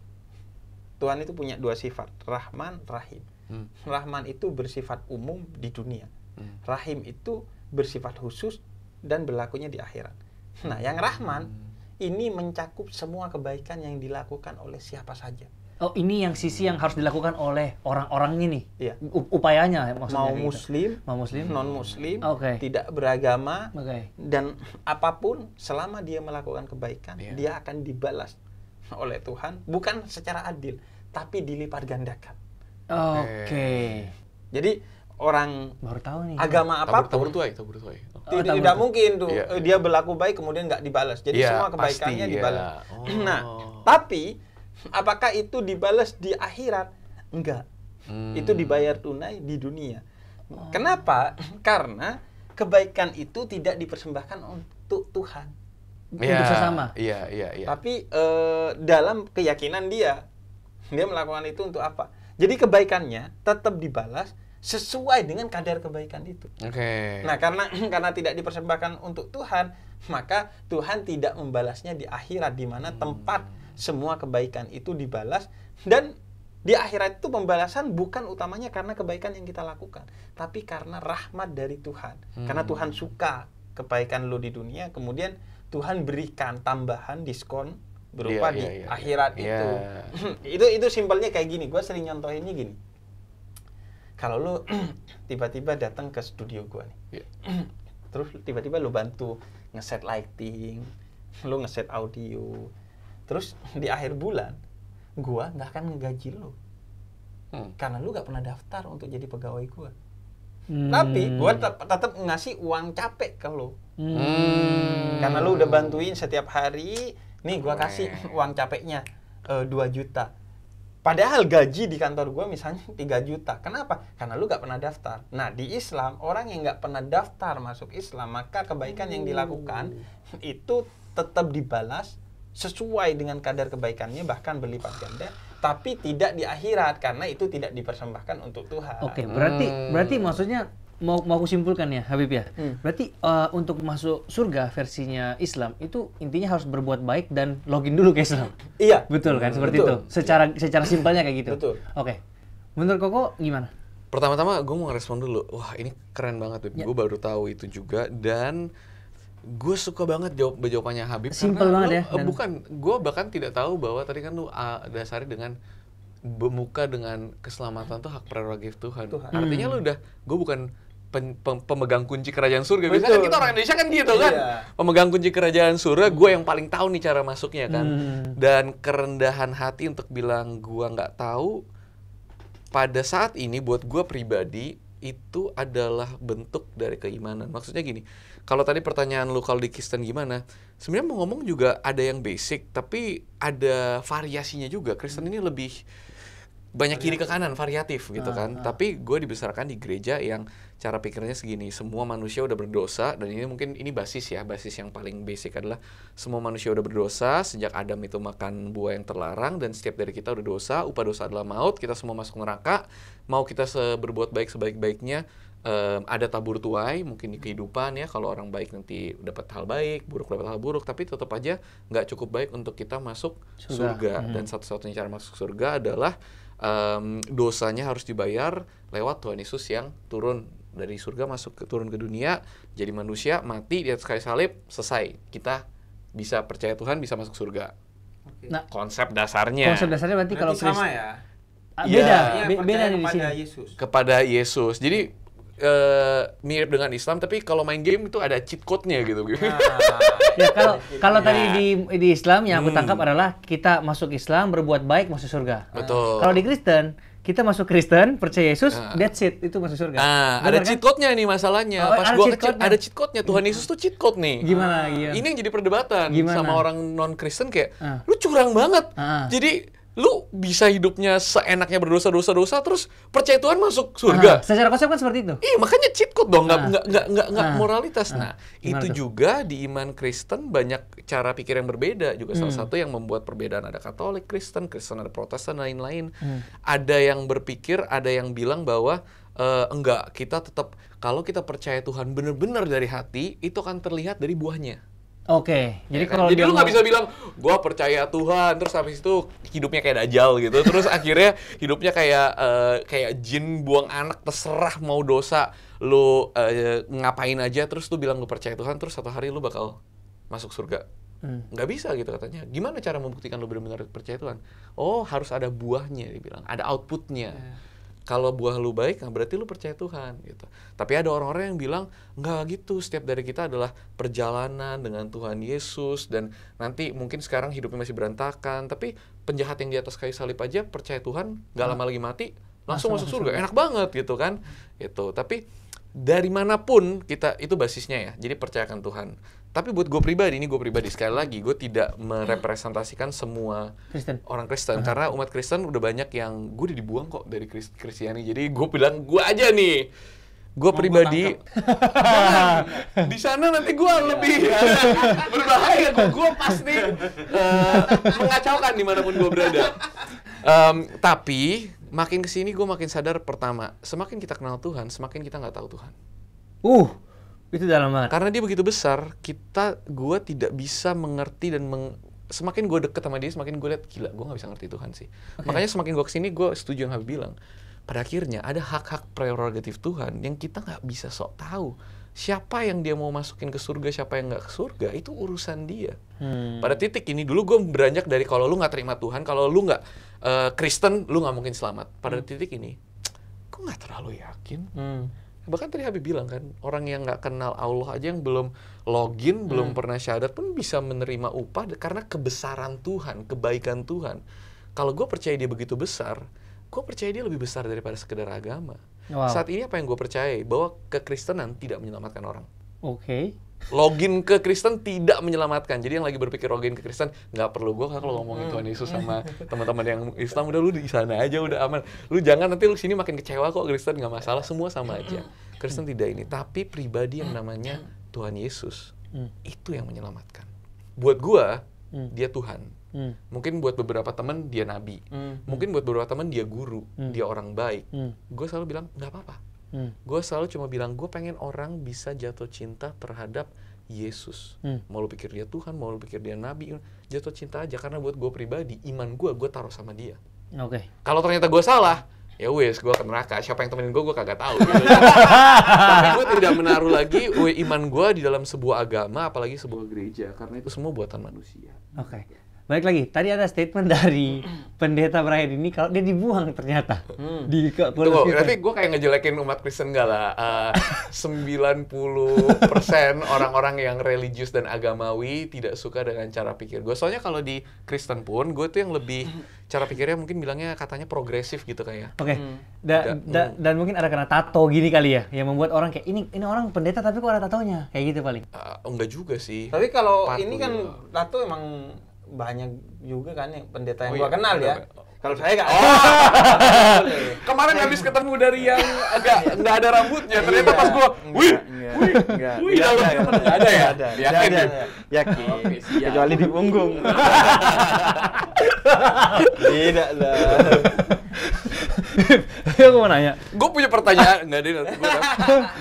Tuhan itu punya dua sifat, Rahman, Rahim. Hmm. Rahman itu bersifat umum di dunia. Hmm. Rahim itu bersifat khusus dan berlakunya di akhirat. Hmm. Nah, yang Rahman hmm. ini mencakup semua kebaikan yang dilakukan oleh siapa saja. Oh, ini yang sisi yang harus dilakukan oleh orang orang ini Iya. Upayanya maksudnya. Mau gitu. muslim, mau muslim, non muslim, okay. tidak beragama, okay. dan apapun selama dia melakukan kebaikan, yeah. dia akan dibalas oleh Tuhan bukan secara adil, tapi dilipat gandakan. Oke. Okay. Jadi orang baru tahu nih. Agama apa? Tabur tuai, tabur tuai. Ya, tidak, tidak mungkin tuh yeah. Iya, iya. dia berlaku baik kemudian nggak dibalas. Jadi yeah, semua kebaikannya pasti, iya. dibalas. Yeah. Oh. Nah, tapi apakah itu dibalas di akhirat? Enggak. Hmm. Itu dibayar tunai di dunia. Oh. Kenapa? Karena kebaikan itu tidak dipersembahkan untuk Tuhan. Yeah. Untuk sesama. Iya, yeah, iya, yeah, iya. Yeah. Tapi uh, dalam keyakinan dia, dia melakukan itu untuk apa? Jadi kebaikannya tetap dibalas sesuai dengan kadar kebaikan itu. Oke. Okay. Nah, karena karena tidak dipersembahkan untuk Tuhan, maka Tuhan tidak membalasnya di akhirat di mana hmm. tempat semua kebaikan itu dibalas dan di akhirat itu pembalasan bukan utamanya karena kebaikan yang kita lakukan, tapi karena rahmat dari Tuhan. Hmm. Karena Tuhan suka kebaikan lo di dunia, kemudian Tuhan berikan tambahan diskon berupa yeah, iya, di yeah, iya. akhirat yeah. itu. itu itu simpelnya kayak gini. Gue sering nyontohinnya gini kalau lu tiba-tiba datang ke studio gua nih yeah. Iya. terus tiba-tiba lu bantu ngeset lighting lu ngeset audio terus di akhir bulan gua nggak akan ngegaji lu hmm. karena lu nggak pernah daftar untuk jadi pegawai gua hmm. tapi gua tetap, ngasih uang capek ke lu hmm. karena lu udah bantuin setiap hari nih gua kasih uang capeknya eh, dua 2 juta Padahal gaji di kantor gue misalnya 3 juta. Kenapa? Karena lu gak pernah daftar. Nah di Islam, orang yang gak pernah daftar masuk Islam, maka kebaikan hmm. yang dilakukan hmm. itu tetap dibalas sesuai dengan kadar kebaikannya, bahkan berlipat ganda. Tapi tidak di akhirat, karena itu tidak dipersembahkan untuk Tuhan. Oke, berarti hmm. berarti maksudnya mau mau aku simpulkan ya Habib ya. Hmm. Berarti uh, untuk masuk surga versinya Islam itu intinya harus berbuat baik dan login dulu ke Islam. Iya. Betul kan seperti Betul. itu. Secara secara simpelnya kayak gitu. Betul. Oke. Okay. Menurut Koko gimana? Pertama-tama gue mau ngerespon dulu. Wah, ini keren banget Ya. Gue baru tahu itu juga dan gue suka banget jawab jawabannya Habib Simple karena banget lu, ya eh, dan... bukan gue bahkan tidak tahu bahwa tadi kan lu uh, dasari dengan bermuka dengan keselamatan tuh hak prerogatif Tuhan. Tuhan. Artinya hmm. lu udah gue bukan pen, pen, pemegang kunci kerajaan surga. Biasanya kan kita orang Indonesia kan gitu kan. Iya. Pemegang kunci kerajaan surga, gue yang paling tahu nih cara masuknya kan. Hmm. Dan kerendahan hati untuk bilang gue nggak tahu. Pada saat ini buat gue pribadi itu adalah bentuk dari keimanan. Maksudnya gini, kalau tadi pertanyaan lu kalau di Kristen gimana? Sebenarnya mau ngomong juga ada yang basic, tapi ada variasinya juga. Kristen ini lebih banyak iya. kiri ke kanan variatif gitu ah, kan. Ah. Tapi gue dibesarkan di gereja yang cara pikirnya segini, semua manusia udah berdosa dan ini mungkin ini basis ya, basis yang paling basic adalah semua manusia udah berdosa sejak Adam itu makan buah yang terlarang dan setiap dari kita udah dosa, upah dosa adalah maut, kita semua masuk neraka. Mau kita berbuat baik sebaik-baiknya um, ada tabur tuai mungkin di kehidupan ya kalau orang baik nanti dapat hal baik buruk dapat hal buruk tapi tetap aja nggak cukup baik untuk kita masuk surga, surga. Hmm. dan satu-satunya cara masuk surga adalah um, dosanya harus dibayar lewat Tuhan Yesus yang turun dari surga masuk ke turun ke dunia jadi manusia mati di atas kayu salib selesai kita bisa percaya Tuhan bisa masuk surga okay. nah konsep dasarnya konsep dasarnya berarti, berarti kalau sama Chris, ya ah, beda ya, beda, ya, beda kepada di sini Yesus. kepada Yesus jadi uh, mirip dengan Islam tapi kalau main game itu ada cheat code-nya gitu. Nah, ya kalau iya. kalau tadi di di Islam yang aku hmm. tangkap adalah kita masuk Islam berbuat baik masuk surga. Betul. Kalau di Kristen kita masuk Kristen, percaya Yesus, nah. that's it, itu masuk surga. Nah, Benar ada kan? cheat code-nya nih masalahnya. Oh, Pas gua kecil ada cheat code-nya. Tuhan Yesus tuh cheat code nih. Gimana? Iya. Ini yang jadi perdebatan Gimana? sama orang non-Kristen kayak, ah. "Lu curang banget." Ah. Jadi lu bisa hidupnya seenaknya berdosa dosa dosa terus percaya Tuhan masuk surga. Aha, secara konsep kan seperti itu. Iya makanya cheat code dong nggak ah. nggak nggak nggak nggak ah. moralitas. Aha. Nah itu tuh? juga di iman Kristen banyak cara pikir yang berbeda juga hmm. salah satu yang membuat perbedaan ada Katolik Kristen Kristen ada Protestan lain-lain. Hmm. Ada yang berpikir ada yang bilang bahwa uh, enggak kita tetap kalau kita percaya Tuhan benar-benar dari hati itu akan terlihat dari buahnya. Oke, okay. jadi ya, kan? kalau jadi lu nggak bisa bilang gue percaya Tuhan, terus habis itu hidupnya kayak dajal gitu, terus akhirnya hidupnya kayak uh, kayak jin buang anak terserah mau dosa lu uh, ngapain aja, terus tuh bilang lu percaya Tuhan, terus satu hari lu bakal masuk surga. Hmm. bisa gitu katanya. Gimana cara membuktikan lu benar-benar percaya Tuhan? Oh harus ada buahnya, dia bilang, ada outputnya. Yeah kalau buah lu baik, nah berarti lu percaya Tuhan gitu. Tapi ada orang-orang yang bilang nggak gitu. Setiap dari kita adalah perjalanan dengan Tuhan Yesus dan nanti mungkin sekarang hidupnya masih berantakan, tapi penjahat yang di atas kayu salib aja percaya Tuhan, nggak ah. lama lagi mati, langsung, langsung masuk surga. Enak banget gitu kan. Itu. Tapi dari manapun kita itu basisnya ya jadi percayakan Tuhan tapi buat gue pribadi ini gue pribadi sekali lagi gue tidak merepresentasikan semua Kristen. orang Kristen uh-huh. karena umat Kristen udah banyak yang gue udah dibuang kok dari Kristiani jadi gue bilang gue aja nih gue pribadi di sana nanti gue iya. lebih berbahaya gue pasti uh, eh, mengacaukan dimanapun gue berada um, tapi makin kesini gue makin sadar pertama, semakin kita kenal Tuhan, semakin kita nggak tahu Tuhan. Uh, itu dalam banget. Karena dia begitu besar, kita, gue tidak bisa mengerti dan meng, semakin gue deket sama dia, semakin gue lihat gila, gue nggak bisa ngerti Tuhan sih. Okay. Makanya semakin gue kesini, gue setuju yang Habib bilang. Pada akhirnya ada hak-hak prerogatif Tuhan yang kita nggak bisa sok tahu. Siapa yang dia mau masukin ke surga, siapa yang nggak ke surga, itu urusan dia. Hmm. Pada titik ini dulu gue beranjak dari kalau lu nggak terima Tuhan, kalau lu nggak uh, Kristen lu nggak mungkin selamat pada hmm. titik ini kok nggak terlalu yakin hmm. bahkan tadi Habib bilang kan orang yang nggak kenal Allah aja yang belum login hmm. belum pernah syahadat pun bisa menerima upah karena kebesaran Tuhan kebaikan Tuhan kalau gue percaya dia begitu besar gue percaya dia lebih besar daripada sekedar agama wow. saat ini apa yang gue percaya bahwa kekristenan tidak menyelamatkan orang oke okay login ke Kristen tidak menyelamatkan. Jadi yang lagi berpikir login ke Kristen nggak perlu gue kalau ngomongin hmm. Tuhan Yesus sama teman-teman yang Islam udah lu di sana aja udah aman. Lu jangan nanti lu sini makin kecewa kok Kristen nggak masalah semua sama aja. Hmm. Kristen tidak ini, tapi pribadi yang hmm. namanya Tuhan Yesus itu yang menyelamatkan. Buat gue dia Tuhan. Mungkin buat beberapa teman dia nabi, mungkin buat beberapa teman dia guru, dia orang baik. Hmm. Gue selalu bilang nggak apa-apa. Hmm. Gue selalu cuma bilang gue pengen orang bisa jatuh cinta terhadap Yesus. Hmm. Mau lu pikir dia Tuhan, mau lu pikir dia Nabi, jatuh cinta aja karena buat gue pribadi iman gue gue taruh sama dia. Oke. Okay. Kalau ternyata gue salah, ya wes gue ke neraka. Siapa yang temenin gue gue kagak tahu. Gitu. gue tidak menaruh lagi iman gue di dalam sebuah agama, apalagi sebuah gereja, karena itu semua buatan manusia. Oke. Okay. Baik lagi, tadi ada statement dari pendeta Brian ini kalau dia dibuang ternyata hmm. di Tunggu, Tuh, nanti gue kayak ngejelekin umat Kristen gak lah. Uh, persen orang-orang yang religius dan agamawi tidak suka dengan cara pikir gue. Soalnya kalau di Kristen pun, gue tuh yang lebih cara pikirnya mungkin bilangnya katanya progresif gitu kayak. Oke. Okay. Hmm. Da, da, hmm. dan mungkin ada karena tato gini kali ya, yang membuat orang kayak ini ini orang pendeta tapi kok ada tatonya kayak gitu paling. Uh, enggak juga sih. Tapi kalau ini kan ya. tato emang banyak juga kan yang pendeta yang oh, gua iya, kenal iya, ya. Iya. Kalau saya nggak. Oh. Kemarin habis ketemu dari yang agak iya. nggak ada rambutnya, ternyata pas gua, wih, wih, wih, enggak ada ya, yakin, ya? yakin, kecuali di punggung. Tidak lah. Gue mau nanya. Gue punya pertanyaan nggak deh.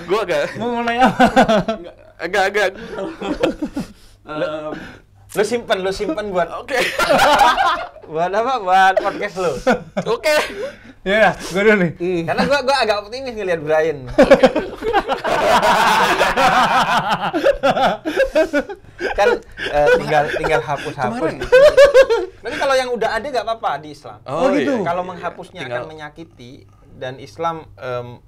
Gue agak. Mau nanya Agak agak. Lu simpen, lu simpen buat Oke. buat apa? Buat podcast lu. Oke. Ya, yeah, gue dulu nih. Mm. Karena gue gua agak optimis ngelihat Brian. kan uh, tinggal tinggal hapus-hapus. Tapi kalau yang udah ada nggak apa-apa di Islam. Oh, oh gitu. Iya, Kalau menghapusnya tinggal. akan menyakiti dan Islam um,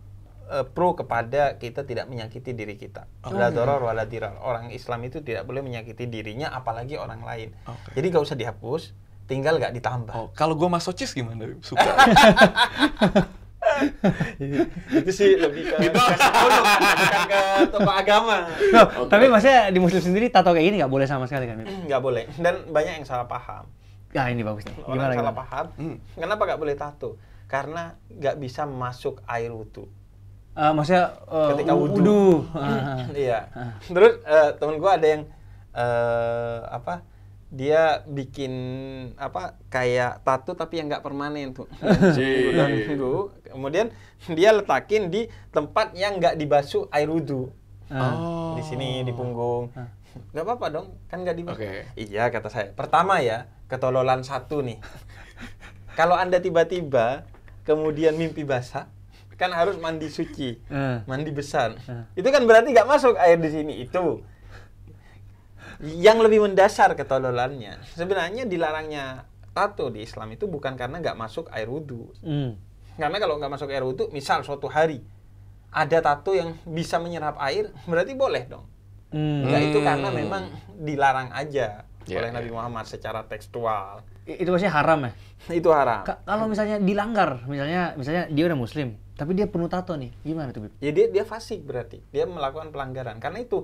uh, pro kepada kita tidak menyakiti diri kita. Okay. La doror wala Orang Islam itu tidak boleh menyakiti dirinya apalagi orang lain. Okay. Jadi gak usah dihapus, tinggal gak ditambah. Oh, kalau gue masochis gimana? Suka. itu sih lebih ke gitu. ke agama. No, okay. Tapi maksudnya di muslim sendiri tato kayak gini nggak boleh sama sekali kan? Mm, nggak boleh dan banyak yang salah paham. Ya nah, ini bagus nih. Gimana, Orang gimana? salah paham. Hmm. Kenapa nggak boleh tato? Karena nggak bisa masuk air wudhu. Uh, maksudnya uh, ketika wudhu. Ah, ah. iya. Ah. Terus uh, temen gue ada yang uh, apa? Dia bikin apa kayak tato tapi yang nggak permanen tuh. Ganggu. Kemudian dia letakin di tempat yang nggak dibasuh air wudhu. Oh. Di sini di punggung. Gak apa-apa dong, kan nggak dibasuh. Okay. Iya kata saya. Pertama ya ketololan satu nih. Kalau anda tiba-tiba kemudian mimpi basah, kan harus mandi suci, uh. mandi besar. Uh. Eh. Itu kan berarti gak masuk air di sini itu. Yang lebih mendasar ketololannya, sebenarnya dilarangnya tato di Islam itu bukan karena gak masuk air wudhu. Mm. Karena kalau gak masuk air wudhu, misal suatu hari ada tato yang bisa menyerap air, berarti boleh dong. Mm. Nah, itu karena memang dilarang aja yeah, oleh ya. Nabi Muhammad secara tekstual. Itu maksudnya haram ya? itu haram. kalau misalnya dilanggar, misalnya misalnya dia udah muslim, tapi dia penuh tato nih, gimana tuh jadi Ya dia dia fasik berarti, dia melakukan pelanggaran. Karena itu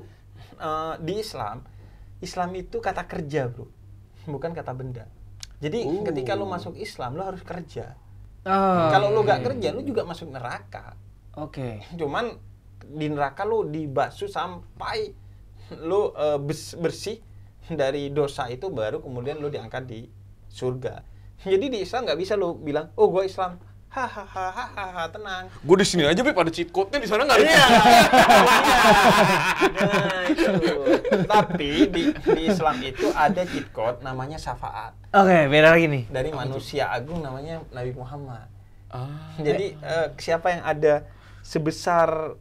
uh, di Islam, Islam itu kata kerja bro, bukan kata benda. Jadi uh. ketika lo masuk Islam, lo harus kerja. Oh, Kalau lo gak kerja, lo juga masuk neraka. Oke. Okay. Cuman di neraka lo dibasuh sampai lo uh, eh, bersih dari dosa itu baru kemudian lo diangkat di surga. Jadi di Islam nggak bisa lo bilang, oh gue Islam, hahaha tenang gue di sini aja bi pada cheat code nya di sana nggak ada iya, nah, tapi di, di Islam itu ada cheat code namanya syafaat oke okay, beda lagi nih dari manusia agung namanya Nabi Muhammad ah. jadi eh, siapa yang ada sebesar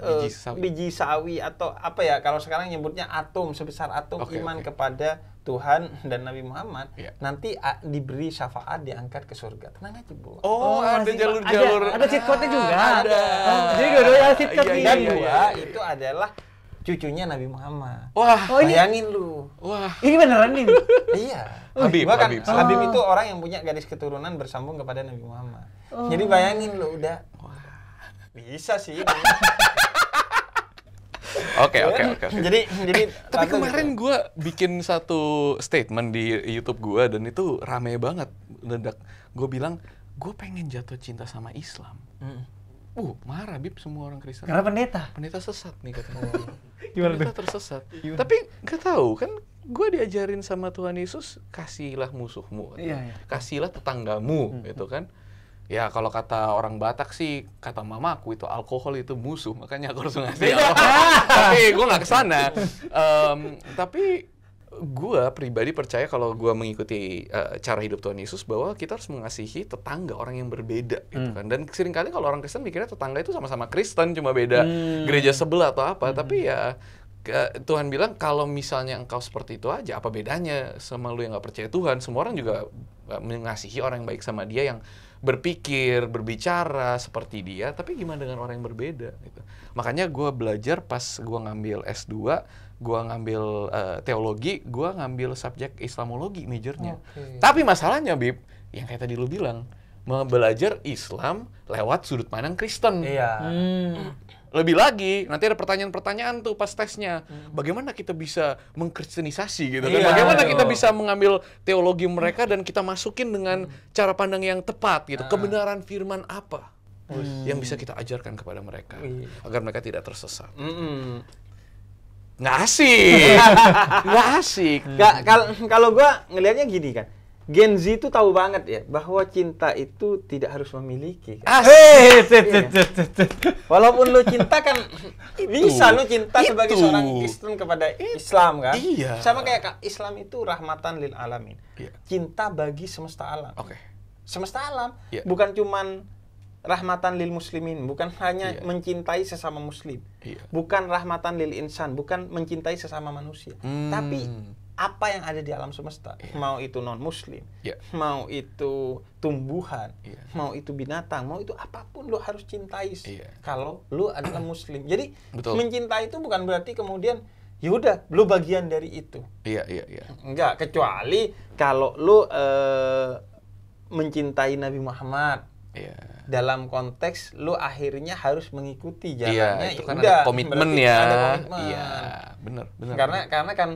eh, biji, sawi. atau apa ya kalau sekarang nyebutnya atom sebesar atom iman kepada Tuhan dan Nabi Muhammad ya. nanti diberi syafaat diangkat ke surga. Tenang aja, Bu. Oh, oh ada jalur-jalur. Ada, ada cheat code-nya juga. Ah, ada. Oh, jadi dua doyan ada cheat code iya, nih. Dan iya, iya, iya. itu adalah cucunya Nabi Muhammad. Wah, oh, ini bayangin lu. Wah. Ini beneran nih. iya. Habib, Bahkan, Habib. Oh. Habib itu orang yang punya garis keturunan bersambung kepada Nabi Muhammad. Oh. Jadi bayangin lu udah. Wah. Bisa sih. Oke iya. oke oke. Jadi jadi eh, tapi kemarin gitu. gue bikin satu statement di YouTube gue dan itu rame banget ledak. Gue bilang gue pengen jatuh cinta sama Islam. Mm. Uh, marah bib semua orang Kristen. Karena pendeta. Pendeta sesat nih katanya. Gimana pendeta tersesat. Gimana? Tapi gak tahu kan gue diajarin sama Tuhan Yesus kasihlah musuhmu, yeah, iya, kasihlah tetanggamu, hmm. gitu kan. Ya kalau kata orang Batak sih, kata mama aku itu alkohol itu musuh, makanya aku harus ngasih tapi gue nggak kesana. Um, tapi gue pribadi percaya kalau gue mengikuti uh, cara hidup Tuhan Yesus bahwa kita harus mengasihi tetangga orang yang berbeda gitu hmm. kan dan seringkali kalau orang Kristen mikirnya tetangga itu sama-sama Kristen cuma beda hmm. gereja sebelah atau apa hmm. tapi ya Tuhan bilang kalau misalnya engkau seperti itu aja apa bedanya sama lu yang nggak percaya Tuhan semua orang juga eh, mengasihi orang yang baik sama dia yang berpikir, berbicara seperti dia, tapi gimana dengan orang yang berbeda gitu. Makanya gue belajar pas gue ngambil S2, gue ngambil uh, teologi, gue ngambil subjek Islamologi majornya. Okay. Tapi masalahnya Bib, yang kayak tadi lu bilang, belajar Islam lewat sudut pandang Kristen. Iya. Hmm. Lebih lagi, nanti ada pertanyaan-pertanyaan tuh pas tesnya. Hmm. Bagaimana kita bisa mengkristenisasi gitu kan? Iya, Bagaimana ayo. kita bisa mengambil teologi mereka dan kita masukin dengan hmm. cara pandang yang tepat gitu. Ah. Kebenaran firman apa hmm. yang bisa kita ajarkan kepada mereka hmm. agar mereka tidak tersesat. Hmm. Nggak asik. Nggak asik. Kalau gua ngelihatnya gini kan Gen Z itu tahu banget ya bahwa cinta itu tidak harus memiliki. Kan? Asik. Ah, eh, Walaupun lu cinta kan bisa lu cinta sebagai seorang Kristen kepada Islam kan? Iya. Sama kayak Islam itu rahmatan lil alamin. Iya. Cinta bagi semesta alam. Oke. Semesta alam iya. bukan cuman rahmatan lil muslimin, bukan hanya iya. mencintai sesama muslim. Yeah. Bukan rahmatan lil insan, bukan mencintai sesama manusia. Hmm. Tapi apa yang ada di alam semesta, yeah. mau itu non muslim, yeah. mau itu tumbuhan, yeah. mau itu binatang, mau itu apapun lo harus cintai yeah. kalau lo adalah muslim. Jadi Betul. mencintai itu bukan berarti kemudian yaudah lo bagian dari itu. Iya yeah, iya yeah, iya. Yeah. Enggak kecuali kalau lo uh, eh, mencintai Nabi Muhammad. Yeah. Dalam konteks lu akhirnya harus mengikuti iya, jalannya. Iya, yeah, itu ya kan udah, ya. ada komitmen ya. Iya, yeah, benar, benar. Karena bener. karena kan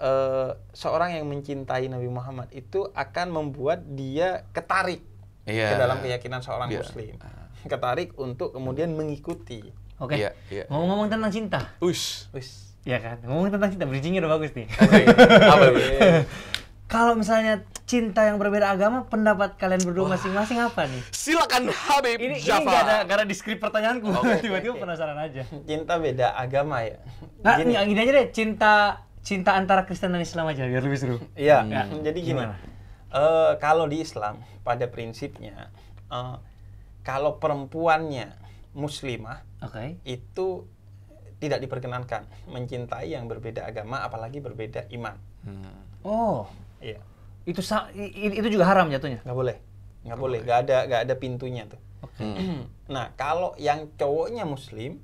uh, seorang yang mencintai Nabi Muhammad itu akan membuat dia ketarik yeah. ke dalam keyakinan seorang yeah. Muslim, ah. ketarik untuk kemudian mengikuti. Oke. Okay. Yeah, yeah. Ngomong-ngomong tentang cinta. Ush. Ush. Ya kan. Ngomong tentang cinta, bridgingnya udah bagus nih. Okay. Apa ya? Ya? Kalau misalnya cinta yang berbeda agama, pendapat kalian berdua masing-masing apa nih? Silakan Habib ini, Jafar. Ini gak ada, karena di skrip pertanyaanku. Tiba-tiba okay. penasaran aja. Cinta beda agama ya. Nah, Gini. ini aja deh, cinta cinta antara Kristen dan Islam aja biar lebih seru. Iya. Hmm. Jadi gimana? gimana? Uh, eh, kalau di Islam pada prinsipnya uh, kalau perempuannya muslimah okay. itu tidak diperkenankan mencintai yang berbeda agama apalagi berbeda iman. Hmm. Oh. Iya. Itu itu juga haram jatuhnya. Nggak boleh. Nggak boleh. Nggak ada nggak ada pintunya tuh. Okay. nah, kalau yang cowoknya muslim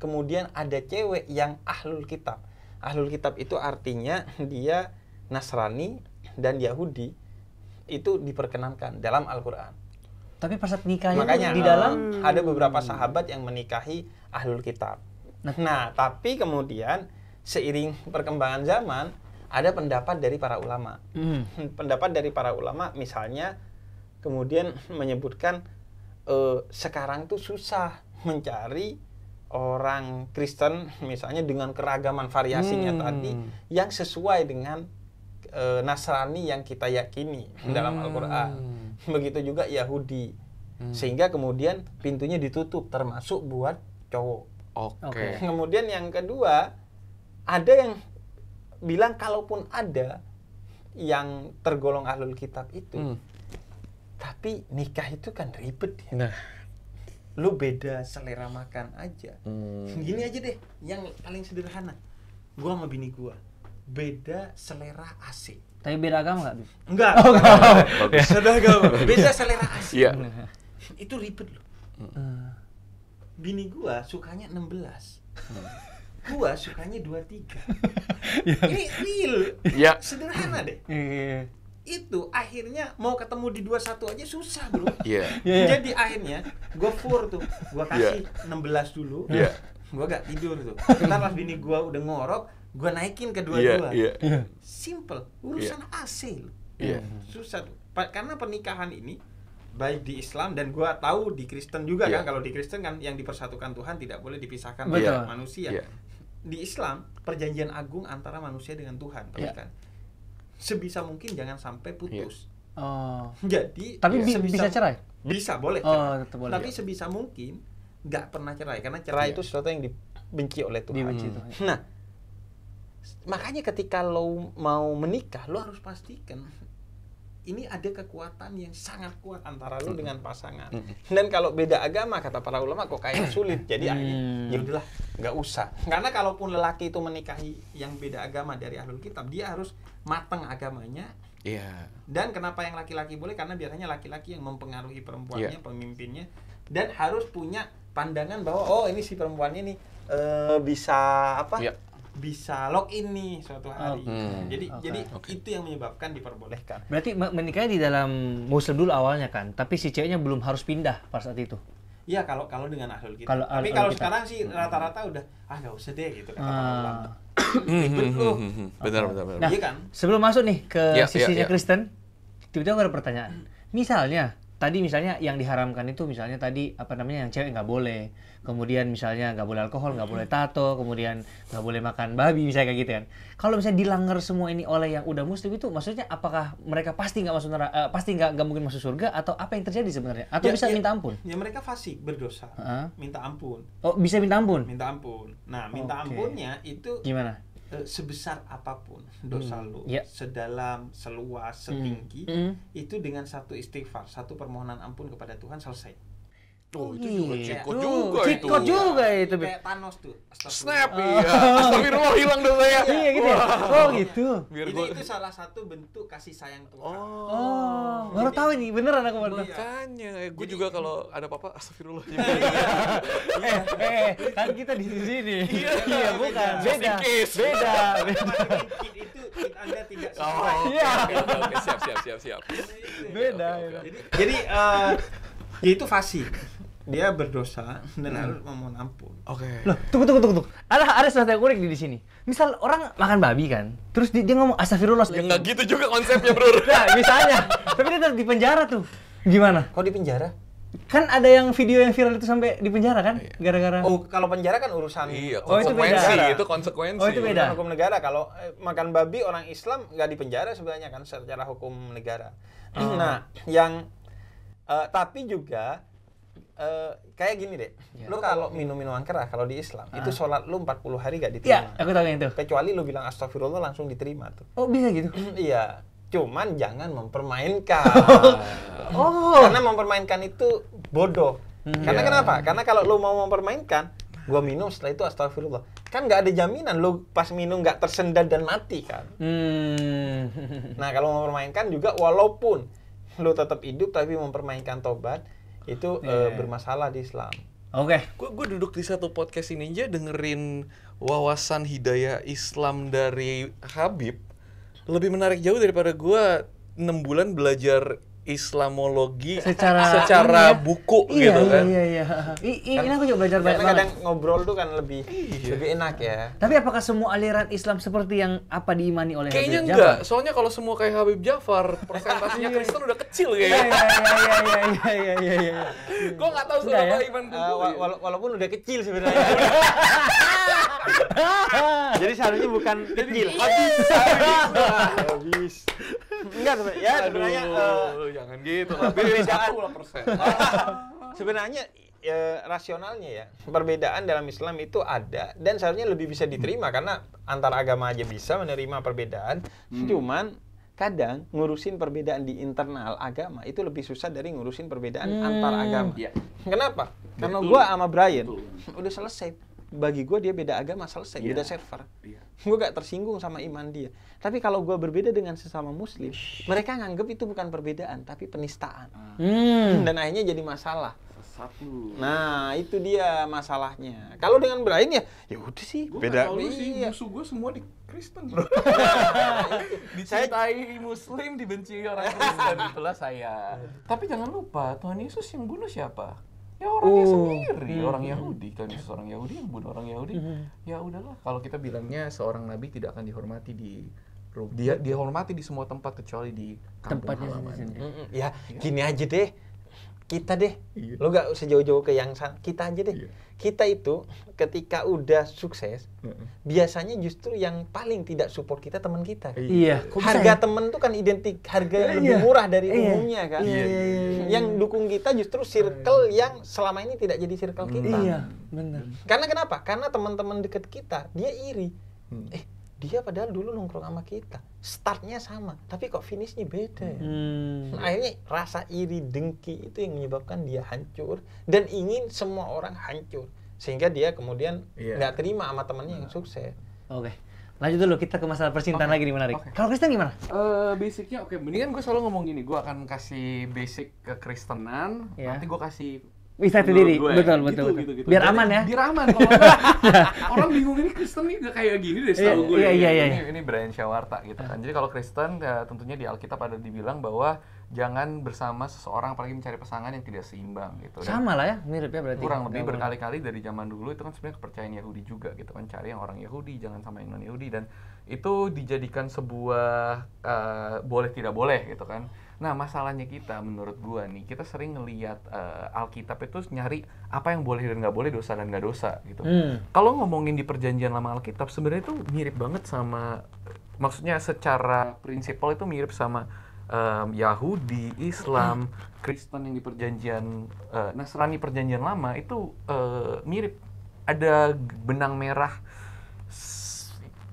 kemudian ada cewek yang ahlul kitab ahlul kitab itu artinya dia Nasrani dan Yahudi itu diperkenankan dalam Al-Qur'an. Tapi pasal nikahnya Makanya, di dalam eh, ada beberapa sahabat yang menikahi ahlul kitab. Nah, nah tapi kemudian seiring perkembangan zaman ada pendapat dari para ulama. Hmm. Pendapat dari para ulama misalnya kemudian menyebutkan e, sekarang tuh susah mencari orang Kristen misalnya dengan keragaman variasinya hmm. tadi yang sesuai dengan e, Nasrani yang kita yakini hmm. dalam Al-Qur'an. Hmm. Begitu juga Yahudi. Hmm. Sehingga kemudian pintunya ditutup termasuk buat cowok. Oke. Okay. Kemudian yang kedua, ada yang bilang kalaupun ada yang tergolong ahlul kitab itu hmm. tapi nikah itu kan ribet ya. Nah lu beda selera makan aja hmm. gini aja deh yang paling sederhana gua sama bini gua beda selera AC tapi beda agama gak? enggak oh, okay. beda agama beda selera AC yeah. itu ribet loh hmm. bini gua sukanya 16 hmm. gua sukanya 23 tiga ya. ini real yeah. sederhana deh yeah. Iya, iya itu akhirnya mau ketemu di 21 aja susah bro yeah. yeah. Iya. jadi akhirnya gue fur tuh gue iya. kasih yeah. 16 dulu yeah. gue gak tidur tuh ntar pas bini gue udah ngorok gue naikin ke dua-dua yeah. yeah. Iya. simple urusan yeah. AC yeah. susah tuh pa karena pernikahan ini baik di Islam dan gue tahu di Kristen juga yeah. kan kalau di Kristen kan yang dipersatukan Tuhan tidak boleh dipisahkan oleh yeah. manusia yeah. di Islam perjanjian agung antara manusia dengan Tuhan yeah. kan sebisa mungkin jangan sampai putus. Yeah. Oh. Jadi tapi ya, sebisa, bisa cerai? Bisa boleh. Oh, cerai. Oh, tetap boleh. Tapi ya. sebisa mungkin nggak pernah cerai karena cerai yeah. itu sesuatu yang dibenci oleh Tuhan. Dibenci hmm. Nah, makanya ketika lo mau menikah lo harus pastikan ini ada kekuatan yang sangat kuat antara lu hmm. dengan pasangan. Hmm. Dan kalau beda agama kata para ulama kok kayak sulit. Jadi hmm. ya udahlah nggak usah. Karena kalaupun lelaki itu menikahi yang beda agama dari ahlul kitab, dia harus matang agamanya. Iya. Dan kenapa yang laki-laki boleh? Karena biasanya laki-laki yang mempengaruhi perempuannya, yeah. pemimpinnya dan harus punya pandangan bahwa oh ini si perempuannya ini uh, bisa apa? Yeah bisa login nih suatu hari. Okay. Hmm. Jadi okay. jadi okay. itu yang menyebabkan diperbolehkan. Berarti menikahnya di dalam muslim dulu awalnya kan, tapi si ceweknya belum harus pindah pada saat itu. Iya kalau kalau dengan ahlul kita. Kalau, tapi kalau sekarang sih hmm. rata-rata udah ah nggak usah deh gitu kata ah. Hmm, benar benar benar. Nah, iya kan? Nah, sebelum masuk nih ke yeah, ya, sisinya yeah, yeah. Kristen, tiba-tiba ada pertanyaan. Misalnya tadi misalnya yang diharamkan itu misalnya tadi apa namanya yang cewek nggak boleh kemudian misalnya nggak boleh alkohol nggak boleh hmm. tato kemudian nggak boleh makan babi misalnya kayak gitu kan kalau misalnya dilanggar semua ini oleh yang udah muslim itu maksudnya apakah mereka pasti nggak masuk neraka uh, eh, pasti nggak nggak mungkin masuk surga atau apa yang terjadi sebenarnya atau ya, bisa ya, minta ampun ya mereka fasik berdosa uh -huh. minta ampun oh bisa minta ampun minta ampun nah minta okay. ampunnya itu gimana Eh, sebesar apapun dosa hmm. lu, yeah. sedalam, seluas, hmm. setinggi, hmm. itu dengan satu istighfar, satu permohonan ampun kepada Tuhan selesai. Oh, itu iya. juga cheat code juga Ciko itu. Ciko juga itu. Kayak Thanos tuh. Snap, oh. iya. Astagfirullah hilang dong saya. Iya, gitu ya? Oh, gitu. Biar gua... itu, itu salah satu bentuk kasih sayang Tuhan. Oh. oh. Baru tahu nih, beneran aku baru iya. Makanya, eh, gue juga kalau ada apa-apa, astagfirullah juga. eh, eh, kan kita di sini. Iya, iya bukan. Beda. Beda. Beda. itu Beda. Beda. Beda. Oh, iya. Siap, siap, siap, siap. Beda. Jadi, Beda. Eh, ya itu Beda dia berdosa dan hmm. harus memohon ampun. Oke. Okay. Loh, tunggu tunggu tunggu Ada, ada sesuatu yang unik di, sini. Misal orang makan babi kan, terus dia, dia ngomong astagfirullah. Ya nggak gitu juga konsepnya, Bro. nah, misalnya. tapi dia di penjara tuh. Gimana? Kok di penjara? Kan ada yang video yang viral itu sampai di penjara kan? Iya. Gara-gara Oh, kalau penjara kan urusan iya, oh, itu beda. itu konsekuensi. Oh, itu beda. Hukum negara kalau eh, makan babi orang Islam nggak di penjara sebenarnya kan secara hukum negara. Hmm. Nah, yang uh, tapi juga Eh, kayak gini deh, ya. lu kalau minum minuman keras kalau di Islam ah. itu sholat lu 40 hari gak diterima. Iya, aku tahu itu. Kecuali lu bilang astagfirullah langsung diterima tuh. Oh bisa gitu? iya, cuman jangan mempermainkan. oh. Karena mempermainkan itu bodoh. Hmm, Karena ya. kenapa? Karena kalau lu mau mempermainkan, gua minum setelah itu astagfirullah. Kan gak ada jaminan lu pas minum gak tersendat dan mati kan. Hmm. nah kalau mempermainkan juga walaupun lu tetap hidup tapi mempermainkan tobat itu yeah. Eh, bermasalah di Islam. Oke. Okay. Gue duduk di satu podcast ini aja dengerin wawasan hidayah Islam dari Habib lebih menarik jauh daripada gue enam bulan belajar Islamologi secara secara iya, buku iya, gitu iya, kan. Iya iya iya. Ini aku juga belajar banyak Karena kadang ngobrol tuh kan lebih iya. lebih enak ya. Tapi apakah semua aliran Islam seperti yang apa diimani oleh Kayaknya Habib enggak. Jafar? Soalnya kalau semua kayak Habib Jafar, persentasenya iya, iya. Kristen udah kecil kayaknya. Iya iya iya iya iya iya. Gua enggak tahu soal ya? iman uh, wala walaupun udah kecil sebenarnya. Jadi seharusnya bukan kecil. Habis. Habis. Enggak sebenarnya. Ya sebenarnya eh, jangan gitu lah. Perbedaan persen. sebenarnya ya, rasionalnya ya perbedaan dalam Islam itu ada dan seharusnya lebih bisa diterima karena antar agama aja bisa menerima perbedaan hmm. cuman kadang ngurusin perbedaan di internal agama itu lebih susah dari ngurusin perbedaan hmm. antar agama ya. kenapa karena gua sama Brian Betul. udah selesai bagi gue dia beda agama selesai, yeah. beda server. Yeah. Gue gak tersinggung sama iman dia. Tapi kalau gue berbeda dengan sesama muslim, Shhh. mereka nganggep itu bukan perbedaan, tapi penistaan. Ah. Hmm. Dan akhirnya jadi masalah. Satu. Nah, itu dia masalahnya. Kalau dengan berlain ya, ya udah sih. Gua beda. Gak sih, iya. musuh gue semua di Kristen. Bro. Dicintai Muslim, dibenci orang Kristen. Itulah saya. Tapi jangan lupa, Tuhan Yesus yang bunuh siapa? ya orangnya oh. sendiri hmm. orang hmm. Yahudi kan ya seorang orang Yahudi yang bunuh orang Yahudi hmm. ya udahlah kalau kita bilangnya seorang nabi tidak akan dihormati di dia dihormati di semua tempat kecuali di kampung tempatnya halaman. Sendiri. Hmm, ya, ya, gini aja deh kita deh. Iya. Lo gak sejauh-jauh ke yang kita aja deh. Iya. Kita itu ketika udah sukses, mm biasanya justru yang paling tidak support kita teman kita. Iya. iya. harga iya. temen tuh kan identik, harga iya. lebih murah dari iya. umumnya kan. Iya, iya, iya, Yang dukung kita justru circle iya. yang selama ini tidak jadi circle kita. Iya, benar. Mm. Karena kenapa? Karena teman-teman deket kita, dia iri. Hmm. Eh, dia padahal dulu nongkrong sama kita startnya sama tapi kok finishnya beda ya hmm. nah, akhirnya rasa iri dengki itu yang menyebabkan dia hancur dan ingin semua orang hancur sehingga dia kemudian iya. nggak yeah. terima sama yeah. yang sukses oke okay. lanjut dulu kita ke masalah percintaan okay. lagi nih menarik okay. kalau Kristen gimana uh, basicnya oke okay. mendingan gue selalu ngomong gini gue akan kasih basic ke Kristenan yeah. nanti gue kasih bisa sendiri, betul betul. Gitu, betul. Gitu, gitu. Biar aman ya. Biar aman. Kalau orang bingung ini Kristen nih kayak gini deh, iya, setahu gue. Iya iya iya. Ini, ini Brian Syawarta gitu kan. Jadi kalau Kristen ya, tentunya di Alkitab ada dibilang bahwa jangan bersama seseorang apalagi mencari pasangan yang tidak seimbang gitu. Dan Sama lah ya, mirip ya berarti. Kurang lebih berkali-kali dari zaman dulu itu kan sebenarnya kepercayaan Yahudi juga gitu kan cari yang orang Yahudi jangan sama yang non Yahudi dan itu dijadikan sebuah uh, boleh tidak boleh gitu kan Nah, masalahnya kita menurut gua nih, kita sering ngelihat uh, eh, Alkitab itu nyari apa yang boleh dan nggak boleh, dosa dan nggak dosa gitu. Hmm. Kalau ngomongin di perjanjian lama Alkitab sebenarnya itu mirip banget sama maksudnya secara prinsipal itu mirip sama um, Yahudi, Islam, Kristen yang di perjanjian uh, Nasrani perjanjian lama itu uh, mirip ada benang merah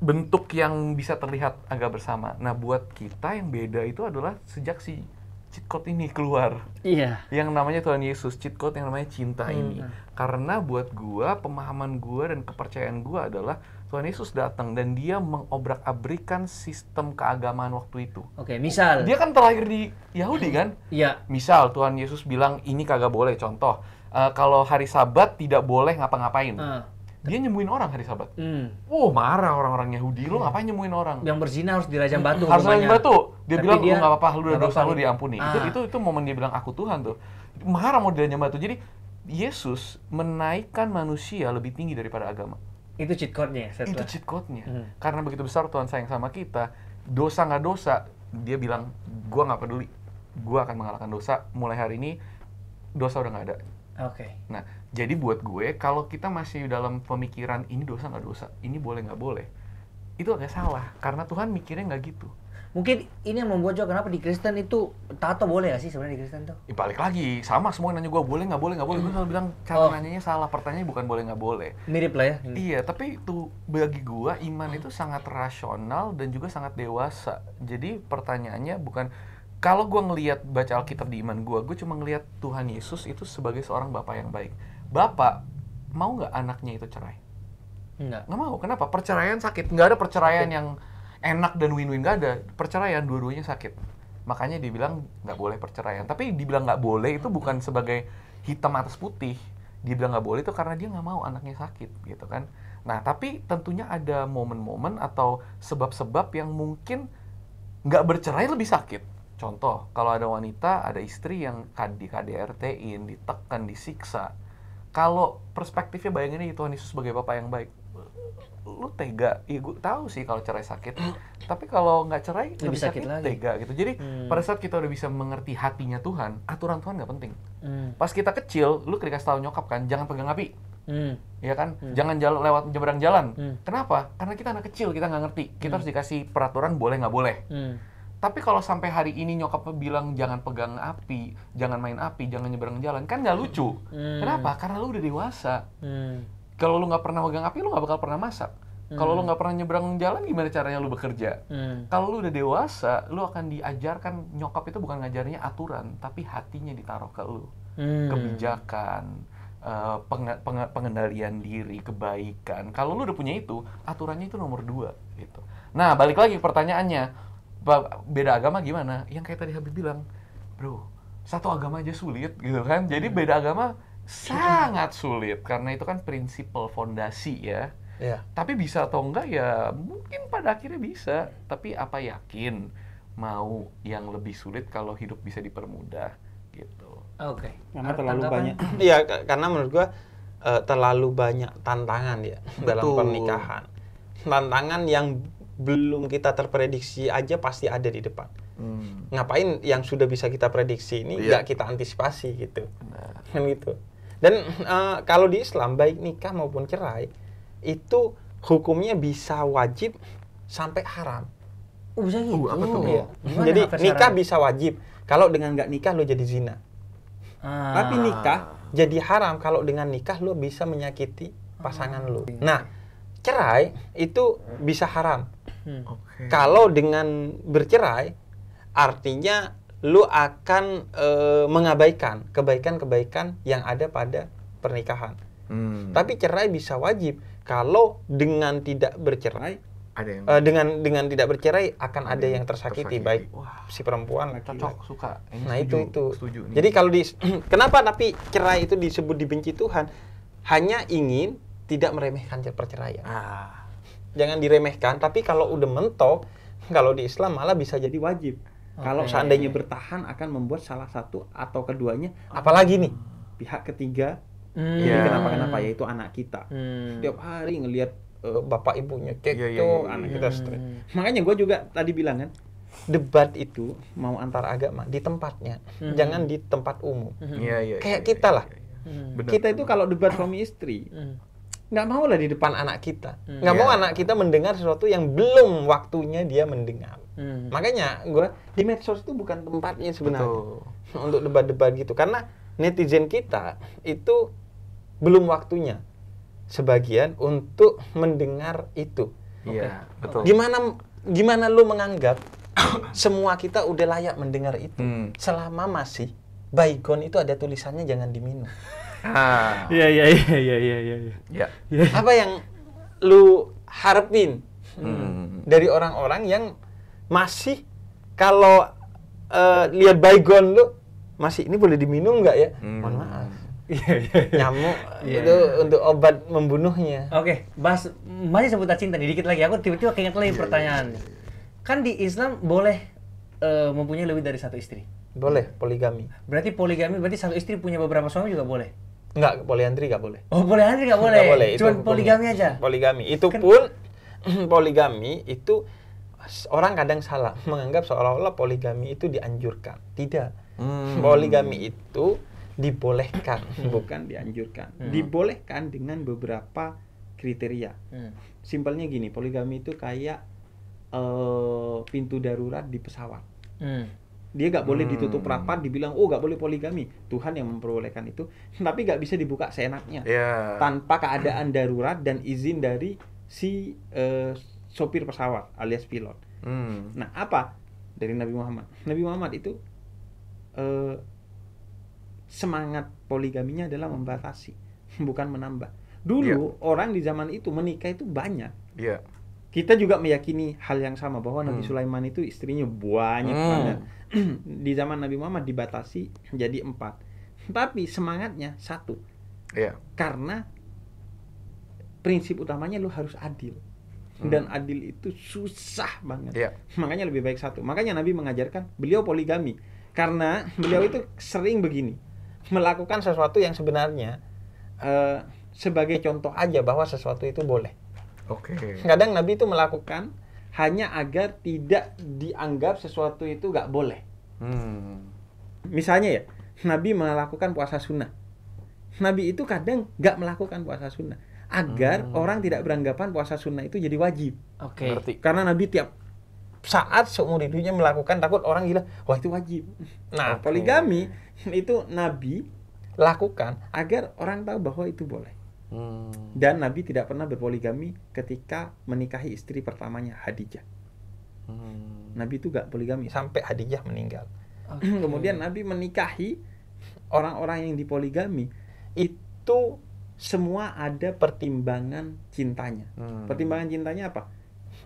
bentuk yang bisa terlihat agak bersama. Nah, buat kita yang beda itu adalah sejak si cheat code ini keluar. Iya. Yang namanya Tuhan Yesus, cheat code yang namanya cinta hmm. ini. Karena buat gua, pemahaman gua dan kepercayaan gua adalah Tuhan Yesus datang dan dia mengobrak-abrikan sistem keagamaan waktu itu. Oke, okay, misal. Dia kan terlahir di Yahudi kan? Iya. Misal Tuhan Yesus bilang ini kagak boleh contoh. Uh, kalau hari Sabat tidak boleh ngapa-ngapain. Uh dia nyemuin orang hari Sabat. Hmm. Oh marah orang-orang Yahudi. Lu iya. ngapain nyemuin orang? Yang berzina harus dirajam batu. Harus dirajam batu. Dia Tapi bilang lo oh, lu nggak apa-apa, lu udah dosa lu diampuni. Ah. Itu itu itu momen dia bilang aku Tuhan tuh. Marah mau dirajam batu. Jadi Yesus menaikkan manusia lebih tinggi daripada agama. Itu cheat code-nya. Itu cheat code-nya. Hmm. Karena begitu besar Tuhan sayang sama kita, dosa nggak dosa, dia bilang gua nggak peduli. Gua akan mengalahkan dosa mulai hari ini. Dosa udah nggak ada. Oke. Okay. Nah, jadi buat gue kalau kita masih dalam pemikiran ini dosa nggak dosa ini boleh nggak boleh itu agak salah karena Tuhan mikirnya nggak gitu mungkin ini yang membuat juga kenapa di Kristen itu tato boleh gak sih sebenarnya di Kristen tuh? Ya, balik lagi sama semua yang nanya gue boleh nggak boleh nggak boleh gue selalu bilang cara oh. nanyanya salah pertanyaannya bukan boleh nggak boleh mirip lah ya iya tapi itu bagi gue iman itu sangat rasional dan juga sangat dewasa jadi pertanyaannya bukan kalau gue ngelihat baca Alkitab di iman gue gue cuma ngelihat Tuhan Yesus itu sebagai seorang bapak yang baik bapak mau nggak anaknya itu cerai? Nggak. Nggak mau. Kenapa? Perceraian sakit. Nggak ada perceraian sakit. yang enak dan win-win. Nggak ada. Perceraian dua-duanya sakit. Makanya dibilang nggak boleh perceraian. Tapi dibilang nggak boleh itu bukan hmm. sebagai hitam atas putih. Dibilang nggak boleh itu karena dia nggak mau anaknya sakit gitu kan. Nah tapi tentunya ada momen-momen atau sebab-sebab yang mungkin nggak bercerai lebih sakit. Contoh, kalau ada wanita, ada istri yang di KDRT-in, ditekan, disiksa, kalau perspektifnya bayangin ini gitu, Tuhan Yesus sebagai Bapak yang baik lu tega ya gue tahu sih kalau cerai sakit tapi kalau nggak cerai lebih, lebih sakit, sakit lagi. tega gitu jadi hmm. pada saat kita udah bisa mengerti hatinya Tuhan aturan Tuhan nggak penting hmm. pas kita kecil lu ketika tahu nyokap kan jangan pegang api hmm. ya kan hmm. jangan jalan lewat nyebrang jalan hmm. kenapa karena kita anak kecil kita nggak ngerti kita hmm. harus dikasih peraturan boleh nggak boleh hmm tapi kalau sampai hari ini nyokapnya bilang jangan pegang api, jangan main api, jangan nyebrang jalan, kan nggak lucu. Hmm. Kenapa? Karena lu udah dewasa. Hmm. Kalau lu nggak pernah pegang api, lu nggak bakal pernah masak. Hmm. Kalau lu hmm. nggak pernah nyebrang jalan, gimana caranya lu bekerja? Hmm. Kalau lu udah dewasa, lu akan diajarkan nyokap itu bukan ngajarnya aturan, tapi hatinya ditaruh ke lu, hmm. kebijakan, uh, eh, peng peng pengendalian diri, kebaikan. Kalau lu udah punya itu, aturannya itu nomor dua gitu. Nah, balik lagi pertanyaannya, beda agama gimana? Yang kayak tadi Habib bilang, bro, satu agama aja sulit gitu kan. Jadi hmm. beda agama sangat sulit karena itu kan prinsipal fondasi ya. Yeah. Tapi bisa atau enggak ya mungkin pada akhirnya bisa. Tapi apa yakin mau yang lebih sulit kalau hidup bisa dipermudah gitu. Oke. Okay. Karena terlalu banyak. Iya, karena menurut gua eh, terlalu banyak tantangan ya Betul. dalam pernikahan. Tantangan yang belum kita terprediksi aja pasti ada di depan. Hmm. Ngapain yang sudah bisa kita prediksi ini iya. nggak yeah. kita antisipasi gitu, nah. kan gitu. Dan uh, kalau di Islam baik nikah maupun cerai itu hukumnya bisa wajib sampai haram. Oh, bisa gitu. Uh, apa Iya. Jadi jadi nikah syarat? bisa wajib. Kalau dengan nggak nikah lo jadi zina. Ah. Tapi nikah jadi haram kalau dengan nikah lo bisa menyakiti pasangan lo. Ah. Nah, cerai itu bisa haram Hmm. Okay. Kalau dengan bercerai, artinya lu akan e, mengabaikan kebaikan-kebaikan yang ada pada pernikahan. Hmm. Tapi cerai bisa wajib kalau dengan tidak bercerai ada yang... Eh, dengan dengan tidak bercerai akan ada, ada yang tersakiti, tersakiti. baik Wah, si perempuan laki nah, cocok suka nah setuju, itu itu setuju jadi kalau di kenapa tapi cerai itu disebut dibenci Tuhan hanya ingin tidak meremehkan perceraian ah jangan diremehkan tapi kalau udah mentok kalau di Islam malah bisa jadi wajib okay. kalau seandainya bertahan akan membuat salah satu atau keduanya apalagi nih pihak ketiga hmm. jadi iya. kenapa kenapa ya itu anak kita hmm. setiap hari ngelihat uh, bapak ibunya cekcok yeah, iya, yeah, yeah, anak iya. kita stres hmm. makanya gue juga tadi bilang kan debat itu mau antar agama di tempatnya hmm. jangan di tempat umum hmm. yeah, yeah, kayak yeah, kita yeah, lah yeah, yeah. Hmm. kita itu kalau debat suami istri hmm nggak mau lah di depan anak kita hmm, nggak yeah. mau iya. anak kita mendengar sesuatu yang belum waktunya dia mendengar hmm. makanya gue di medsos itu bukan tempatnya sebenarnya Betul. untuk debat-debat gitu karena netizen kita itu belum waktunya sebagian untuk mendengar itu Iya, okay. betul. Gimana gimana lu menganggap semua kita udah layak mendengar itu hmm. selama masih bygone itu ada tulisannya jangan diminum. Iya iya iya iya iya Ya. ya. Apa yang lu harapin hmm. dari orang-orang yang masih kalau uh, lihat bygone lu masih ini boleh diminum nggak ya? Hmm. Mohon maaf. nyamuk yeah. itu untuk obat membunuhnya. Oke, okay. masih seputar cinta nih dikit lagi. Aku tiba-tiba keinget lagi yeah, pertanyaan. Yeah, yeah. Kan di Islam boleh uh, mempunyai lebih dari satu istri. Boleh, poligami. Berarti poligami berarti satu istri punya beberapa suami juga boleh. Enggak, poliandri nggak boleh. Oh, poliandri nggak boleh. Nggak boleh. Cuma poligami aja. Poligami. Itu Ken... pun poligami itu orang kadang salah menganggap seolah-olah poligami itu dianjurkan. Tidak. Hmm. Poligami itu dibolehkan, bukan dianjurkan. Hmm. Dibolehkan dengan beberapa kriteria. Hmm. Simpelnya gini, poligami itu kayak uh, pintu darurat di pesawat. Hmm. Dia gak boleh hmm. ditutup rapat, dibilang oh gak boleh poligami. Tuhan yang memperbolehkan itu, tapi gak bisa dibuka seenaknya yeah. tanpa keadaan darurat dan izin dari si uh, sopir pesawat alias pilot. Hmm. Nah apa dari Nabi Muhammad? Nabi Muhammad itu uh, semangat poligaminya adalah membatasi, bukan menambah. Dulu yeah. orang di zaman itu menikah itu banyak. Yeah kita juga meyakini hal yang sama bahwa Nabi hmm. Sulaiman itu istrinya banyak hmm. banget di zaman Nabi Muhammad dibatasi jadi empat tapi semangatnya satu yeah. karena prinsip utamanya lu harus adil hmm. dan adil itu susah banget yeah. makanya lebih baik satu makanya Nabi mengajarkan beliau poligami karena beliau itu sering begini melakukan sesuatu yang sebenarnya uh, sebagai contoh aja bahwa sesuatu itu boleh. Oke. Okay. Kadang Nabi itu melakukan hanya agar tidak dianggap sesuatu itu nggak boleh. Hmm. Misalnya ya, Nabi melakukan puasa sunnah. Nabi itu kadang nggak melakukan puasa sunnah agar hmm. orang tidak beranggapan puasa sunnah itu jadi wajib. Oke. Okay. Karena Nabi tiap saat seumur hidupnya melakukan takut orang gila, wah itu wajib. Nah, okay. poligami itu Nabi lakukan agar orang tahu bahwa itu boleh. Hmm. Dan Nabi tidak pernah berpoligami ketika menikahi istri pertamanya Hadijah. Hmm. Nabi itu gak poligami sampai Hadijah meninggal. Okay. Kemudian Nabi menikahi orang-orang yang dipoligami itu semua ada pertimbangan cintanya. Hmm. Pertimbangan cintanya apa?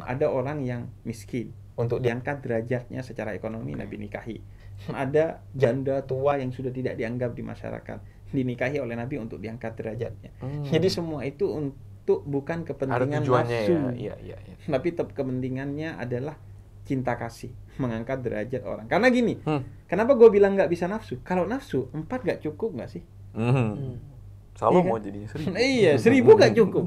Ada orang yang miskin untuk diangkat derajatnya secara ekonomi okay. Nabi nikahi. Ada janda tua yang sudah tidak dianggap di masyarakat dinikahi oleh Nabi untuk diangkat derajatnya. Hmm. Jadi semua itu untuk bukan kepentingan nafsu, ya. ya, ya, ya. tapi tetap kepentingannya adalah cinta kasih, mengangkat derajat orang. Karena gini, hmm. kenapa gue bilang nggak bisa nafsu? Kalau nafsu empat nggak cukup nggak sih? Hmm. Hmm. Selalu iya, mau kan? jadinya seribu. iya, seribu nggak cukup.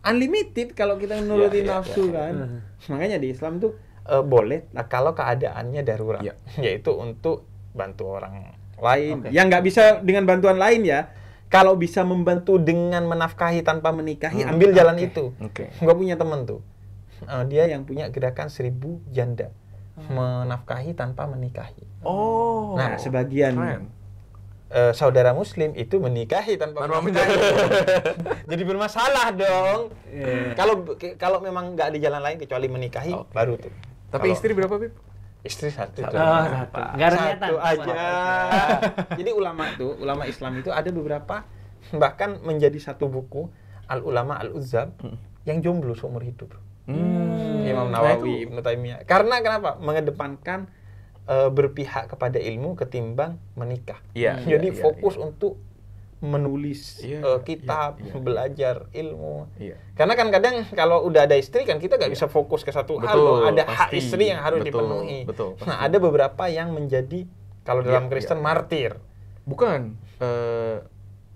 Unlimited kalau kita menuruti iya, ya, ya, nafsu ya, ya. kan. Hmm. Makanya di Islam tuh uh, boleh. Nah, kalau keadaannya darurat, ya. yaitu untuk bantu orang lain okay. yang nggak bisa dengan bantuan lain ya kalau bisa membantu dengan menafkahi tanpa menikahi hmm, ambil jalan okay. itu okay. gue punya temen tuh uh, dia yang punya gerakan seribu janda hmm. menafkahi tanpa menikahi oh nah sebagian Uh, saudara muslim itu menikahi tanpa menikahi jadi bermasalah dong iya. kalau yeah. kalau memang nggak di jalan lain kecuali menikahi okay. baru tuh tapi kalo, istri berapa Bib? istri satu, satu, oh, satu. satu aja jadi ulama itu, ulama Islam itu ada beberapa bahkan menjadi satu buku al ulama al uzab hmm. yang jomblo seumur hidup hmm. Imam nah, Nawawi nah, Ibnu karena kenapa mengedepankan eh, berpihak kepada ilmu ketimbang menikah yeah, jadi yeah, iya, fokus yeah. untuk menulis yeah, iya, uh, kitab, yeah, yeah. belajar ilmu. Yeah. Karena kan kadang kalau udah ada istri kan kita gak yeah. bisa fokus ke satu betul, hal loh. Ada pasti, hak istri yang harus betul, dipenuhi. Betul, nah, pasti. Nah ada beberapa yang menjadi kalau dalam yeah, iya. Kristen yeah. martir. Bukan. Uh,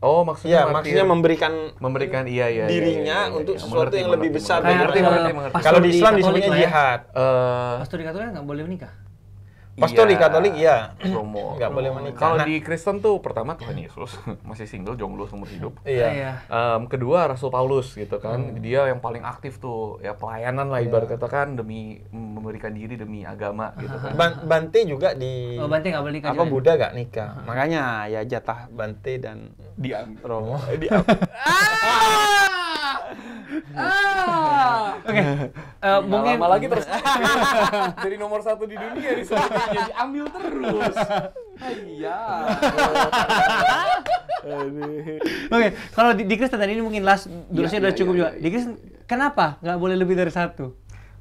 Oh maksudnya ya, maksudnya memberikan memberikan iya iya, iya dirinya untuk iya, sesuatu yang lebih besar. Mengerti, mengerti, mengerti. Kalau di Islam disebutnya ya. jihad. Eh, Pastor dikatakan nggak boleh menikah. Pastolik iya. Katolik iya. Romo. Enggak boleh menikah. Kalau di nah. Kristen tuh pertama Tuhan Yesus masih single jomblo seumur hidup. Iya. Um, kedua Rasul Paulus gitu kan. Hmm. Dia yang paling aktif tuh ya pelayanan lah ibarat yeah. kata kan demi memberikan diri demi agama gitu kan. Ban Bante juga di Oh, Bante enggak boleh nikah. Apa juga. Ya? Buddha nggak nikah. Makanya ya jatah Bante dan di Romo. Di Ah. Ah. Oke. Eh, eh, mungkin lama lagi terus Jadi nomor satu di dunia di jadi ambil terus. Ah, iya. Oke, kalau di, Kristen tadi ini mungkin last durasinya sudah iya, udah iya, cukup juga. Iya, di Kristen kenapa nggak boleh lebih dari satu?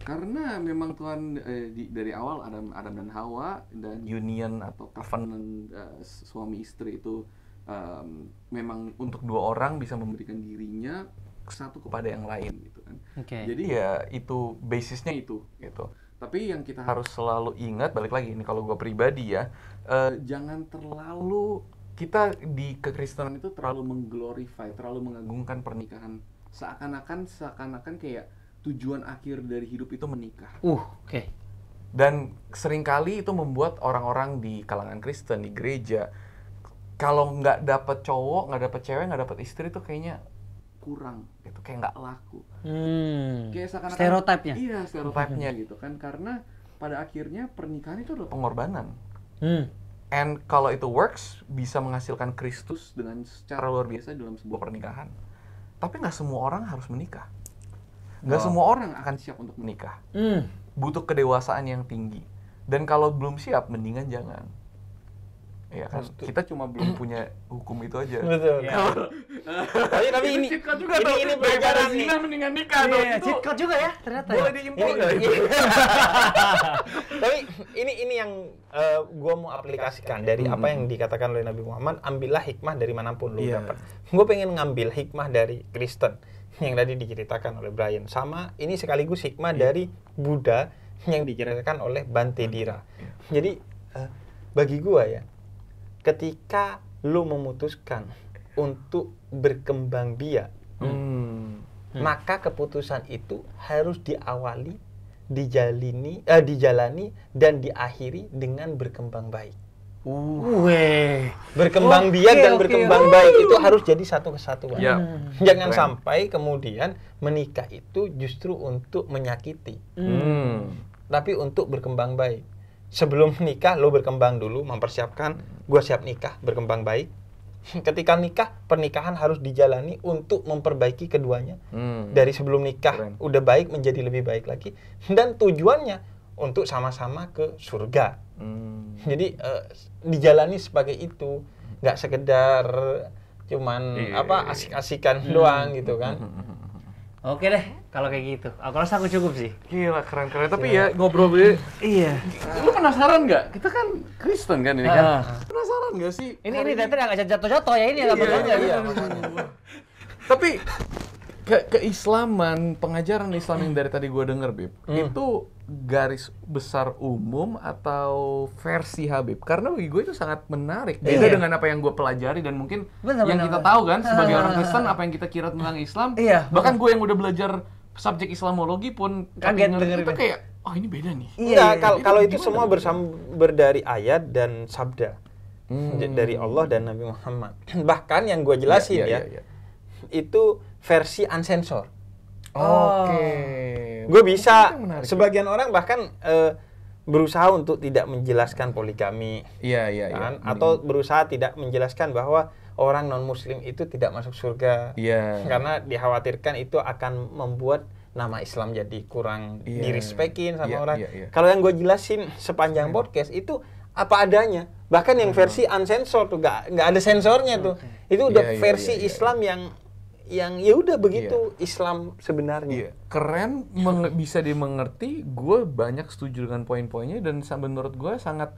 Karena memang Tuhan eh, di, dari awal Adam Adam dan Hawa dan union atau covenant uh, suami istri itu um, memang untuk dua orang bisa memberikan dirinya satu kepada yang lain gitu kan. Okay. Jadi ya itu basisnya itu gitu. Tapi yang kita harus selalu ingat balik lagi ini kalau gue pribadi ya, uh, jangan terlalu kita di kekristenan itu terlalu mengglorify, terlalu mengagungkan pernikahan seakan-akan seakan-akan kayak tujuan akhir dari hidup itu menikah. Uh, oke. Okay. Dan seringkali itu membuat orang-orang di kalangan Kristen di gereja kalau nggak dapat cowok, nggak dapat cewek, nggak dapat istri itu kayaknya kurang gitu kayak nggak laku hmm. kayak seakan-akan stereotipnya iya stereotipnya gitu kan karena pada akhirnya pernikahan itu adalah pengorbanan hmm. and kalau itu works bisa menghasilkan Kristus dengan secara luar biasa dalam sebuah pernikahan tapi nggak semua orang harus menikah nggak oh. semua orang akan siap untuk menikah hmm. butuh kedewasaan yang tinggi dan kalau belum siap mendingan jangan Iya kan Maksud, kita cuma belum punya hukum itu aja. Betul. Ya. Tapi tapi ini juga ini, tuh. Ini pelajaran nih. Zina mendingan nikah yeah, dong. Cheat iya, juga ya ternyata. Ya. Boleh diimpor enggak itu? Iya. Iya. tapi ini ini yang uh, gua mau aplikasikan dari hmm. apa yang dikatakan oleh Nabi Muhammad, ambillah hikmah dari manapun lu yeah. dapat. Gua pengen ngambil hikmah dari Kristen yang tadi diceritakan oleh Brian sama ini sekaligus hikmah yeah. dari Buddha yang diceritakan oleh Bante Dira. Yeah. Jadi uh, bagi gua ya ketika lu memutuskan untuk berkembang biak hmm. Hmm. maka keputusan itu harus diawali dijalini eh, dijalani dan diakhiri dengan berkembang baik Uh. Berkembang okay, biak dan berkembang okay. baik itu harus jadi satu kesatuan. Yep. Ya. Hmm. Jangan Keren. sampai kemudian menikah itu justru untuk menyakiti. Hmm. hmm. Tapi untuk berkembang baik sebelum nikah lo berkembang dulu mempersiapkan gue siap nikah berkembang baik ketika nikah pernikahan harus dijalani untuk memperbaiki keduanya hmm. dari sebelum nikah Keren. udah baik menjadi lebih baik lagi dan tujuannya untuk sama-sama ke surga hmm. jadi uh, dijalani sebagai itu nggak sekedar cuman yeah. apa asik-asikan hmm. doang gitu kan hmm. Oke deh, kalau kayak gitu. Aku rasa aku cukup sih. Gila, keren-keren. Tapi Gila. ya ngobrol deh. Iya. Lu penasaran nggak? Kita kan Kristen kan ini kan? Ah. Penasaran nggak sih? Ini ini datang nggak jatuh-jatuh ya ini iya, iya, iya. Tapi ke keislaman pengajaran Islam yang dari tadi gue denger Bib hmm. itu garis besar umum atau versi Habib karena bagi gue itu sangat menarik beda iya. dengan apa yang gue pelajari dan mungkin benar, yang kita benar. tahu kan sebagai orang ah. Kristen apa yang kita kira tentang Islam iya, bahkan gue yang udah belajar subjek Islamologi pun kaget dengerin itu kayak oh ini beda nih iya, iya, iya, kalau iya. kalau itu semua bersumber dari ayat dan sabda hmm. dari Allah dan Nabi Muhammad bahkan yang gue jelasin iya, iya, ya iya, iya. itu versi unsensor. Oh. Oke. Gue bisa. Sebagian orang bahkan uh, berusaha untuk tidak menjelaskan poligami. Iya iya. iya. Kan? iya. Atau berusaha tidak menjelaskan bahwa orang non muslim itu tidak masuk surga. Iya. Karena dikhawatirkan itu akan membuat nama Islam jadi kurang yeah. direspekin sama yeah, orang. Yeah, yeah. Kalau yang gue jelasin sepanjang yeah. podcast itu apa adanya. Bahkan yang iya. versi unsensor tuh nggak ada sensornya tuh. Okay. Itu udah yeah, iya, versi yeah, yeah. Islam yang yang ya udah begitu yeah. Islam sebenarnya. Yeah. Keren bisa dimengerti, gue banyak setuju dengan poin-poinnya dan menurut gue sangat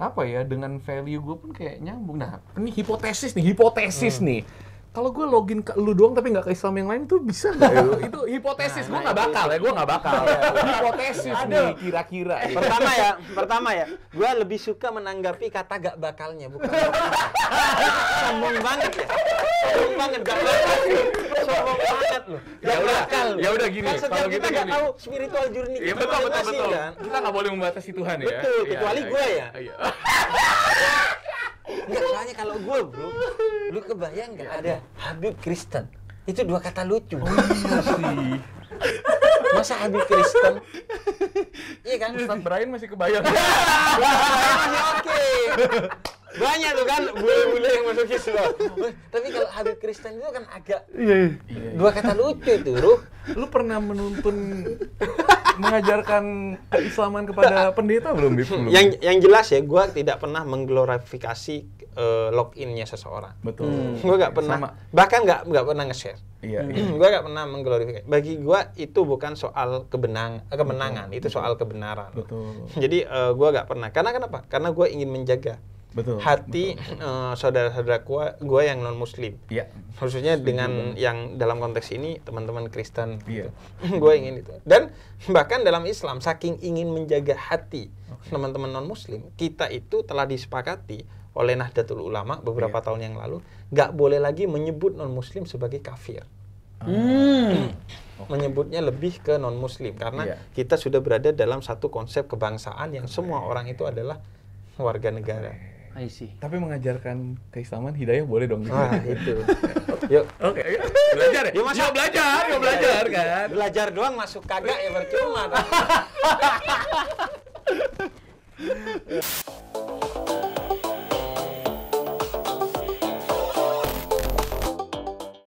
apa ya dengan value gue pun kayak nyambung. Nah, ini hipotesis nih, hipotesis hmm. nih kalau gue login ke lu doang tapi nggak ke Islam yang lain tuh bisa nggak? ya? itu hipotesis nah, ya, gue nggak bakal ya gue nggak bakal ya. hipotesis nih kira-kira eh, pertama ya pertama ya gue lebih suka menanggapi kata gak bakalnya bukan sombong banget ya sombong banget gak bakal sombong banget loh ya udah bakal ya udah gini maksudnya kalau gitu kita nggak tahu spiritual journey ya, betul, betul, betul. Kan? kita nggak boleh membatasi Tuhan ya betul iya, kecuali iya, iya, ya, gue ya, ya. Enggak, soalnya kalau gue bro, lu kebayang gak ada Habib Kristen? Itu dua kata lucu. Oh, iya Masa Habib Kristen? iya kan? Ustaz Brian masih kebayang. Iya, masih oke. Banyak tuh kan bule-bule yang masuk Islam. Tapi kalau Habib Kristen itu kan agak iya, iya. dua kata lucu itu, Ruh. Lu pernah menuntun mengajarkan keislaman kepada pendeta belum, Bip? Belum. Yang yang jelas ya, gue tidak pernah mengglorifikasi uh, loginnya seseorang. Betul. Hmm. Gue nggak pernah, Sama. bahkan nggak nggak pernah nge-share. Iya. Hmm. Yeah, gue nggak pernah mengglorifikasi. Bagi gue itu bukan soal kebenang eh, kemenangan, Betul. itu soal kebenaran. Betul. Jadi uh, eh, gue nggak pernah. Karena kenapa? Karena gue ingin menjaga betul, hati saudara saudara-saudara gue gue yang non muslim ya. khususnya dengan juga. yang dalam konteks ini teman-teman Kristen ya. gitu. Iya. gue ingin itu dan bahkan dalam Islam saking ingin menjaga hati teman teman-teman non muslim kita itu telah disepakati oleh Nahdlatul Ulama beberapa yeah. tahun yang lalu, nggak boleh lagi menyebut non-muslim sebagai kafir. Hmm. Okay. Menyebutnya lebih ke non-muslim karena yeah. kita sudah berada dalam satu konsep kebangsaan yang semua orang itu adalah warga negara. I see. Tapi mengajarkan keislaman hidayah boleh dong. Ah, itu. yuk. Oke. Okay. Belajar ya? Yuk, yuk belajar, yuk belajar kan. Belajar doang masuk kagak ya percuma.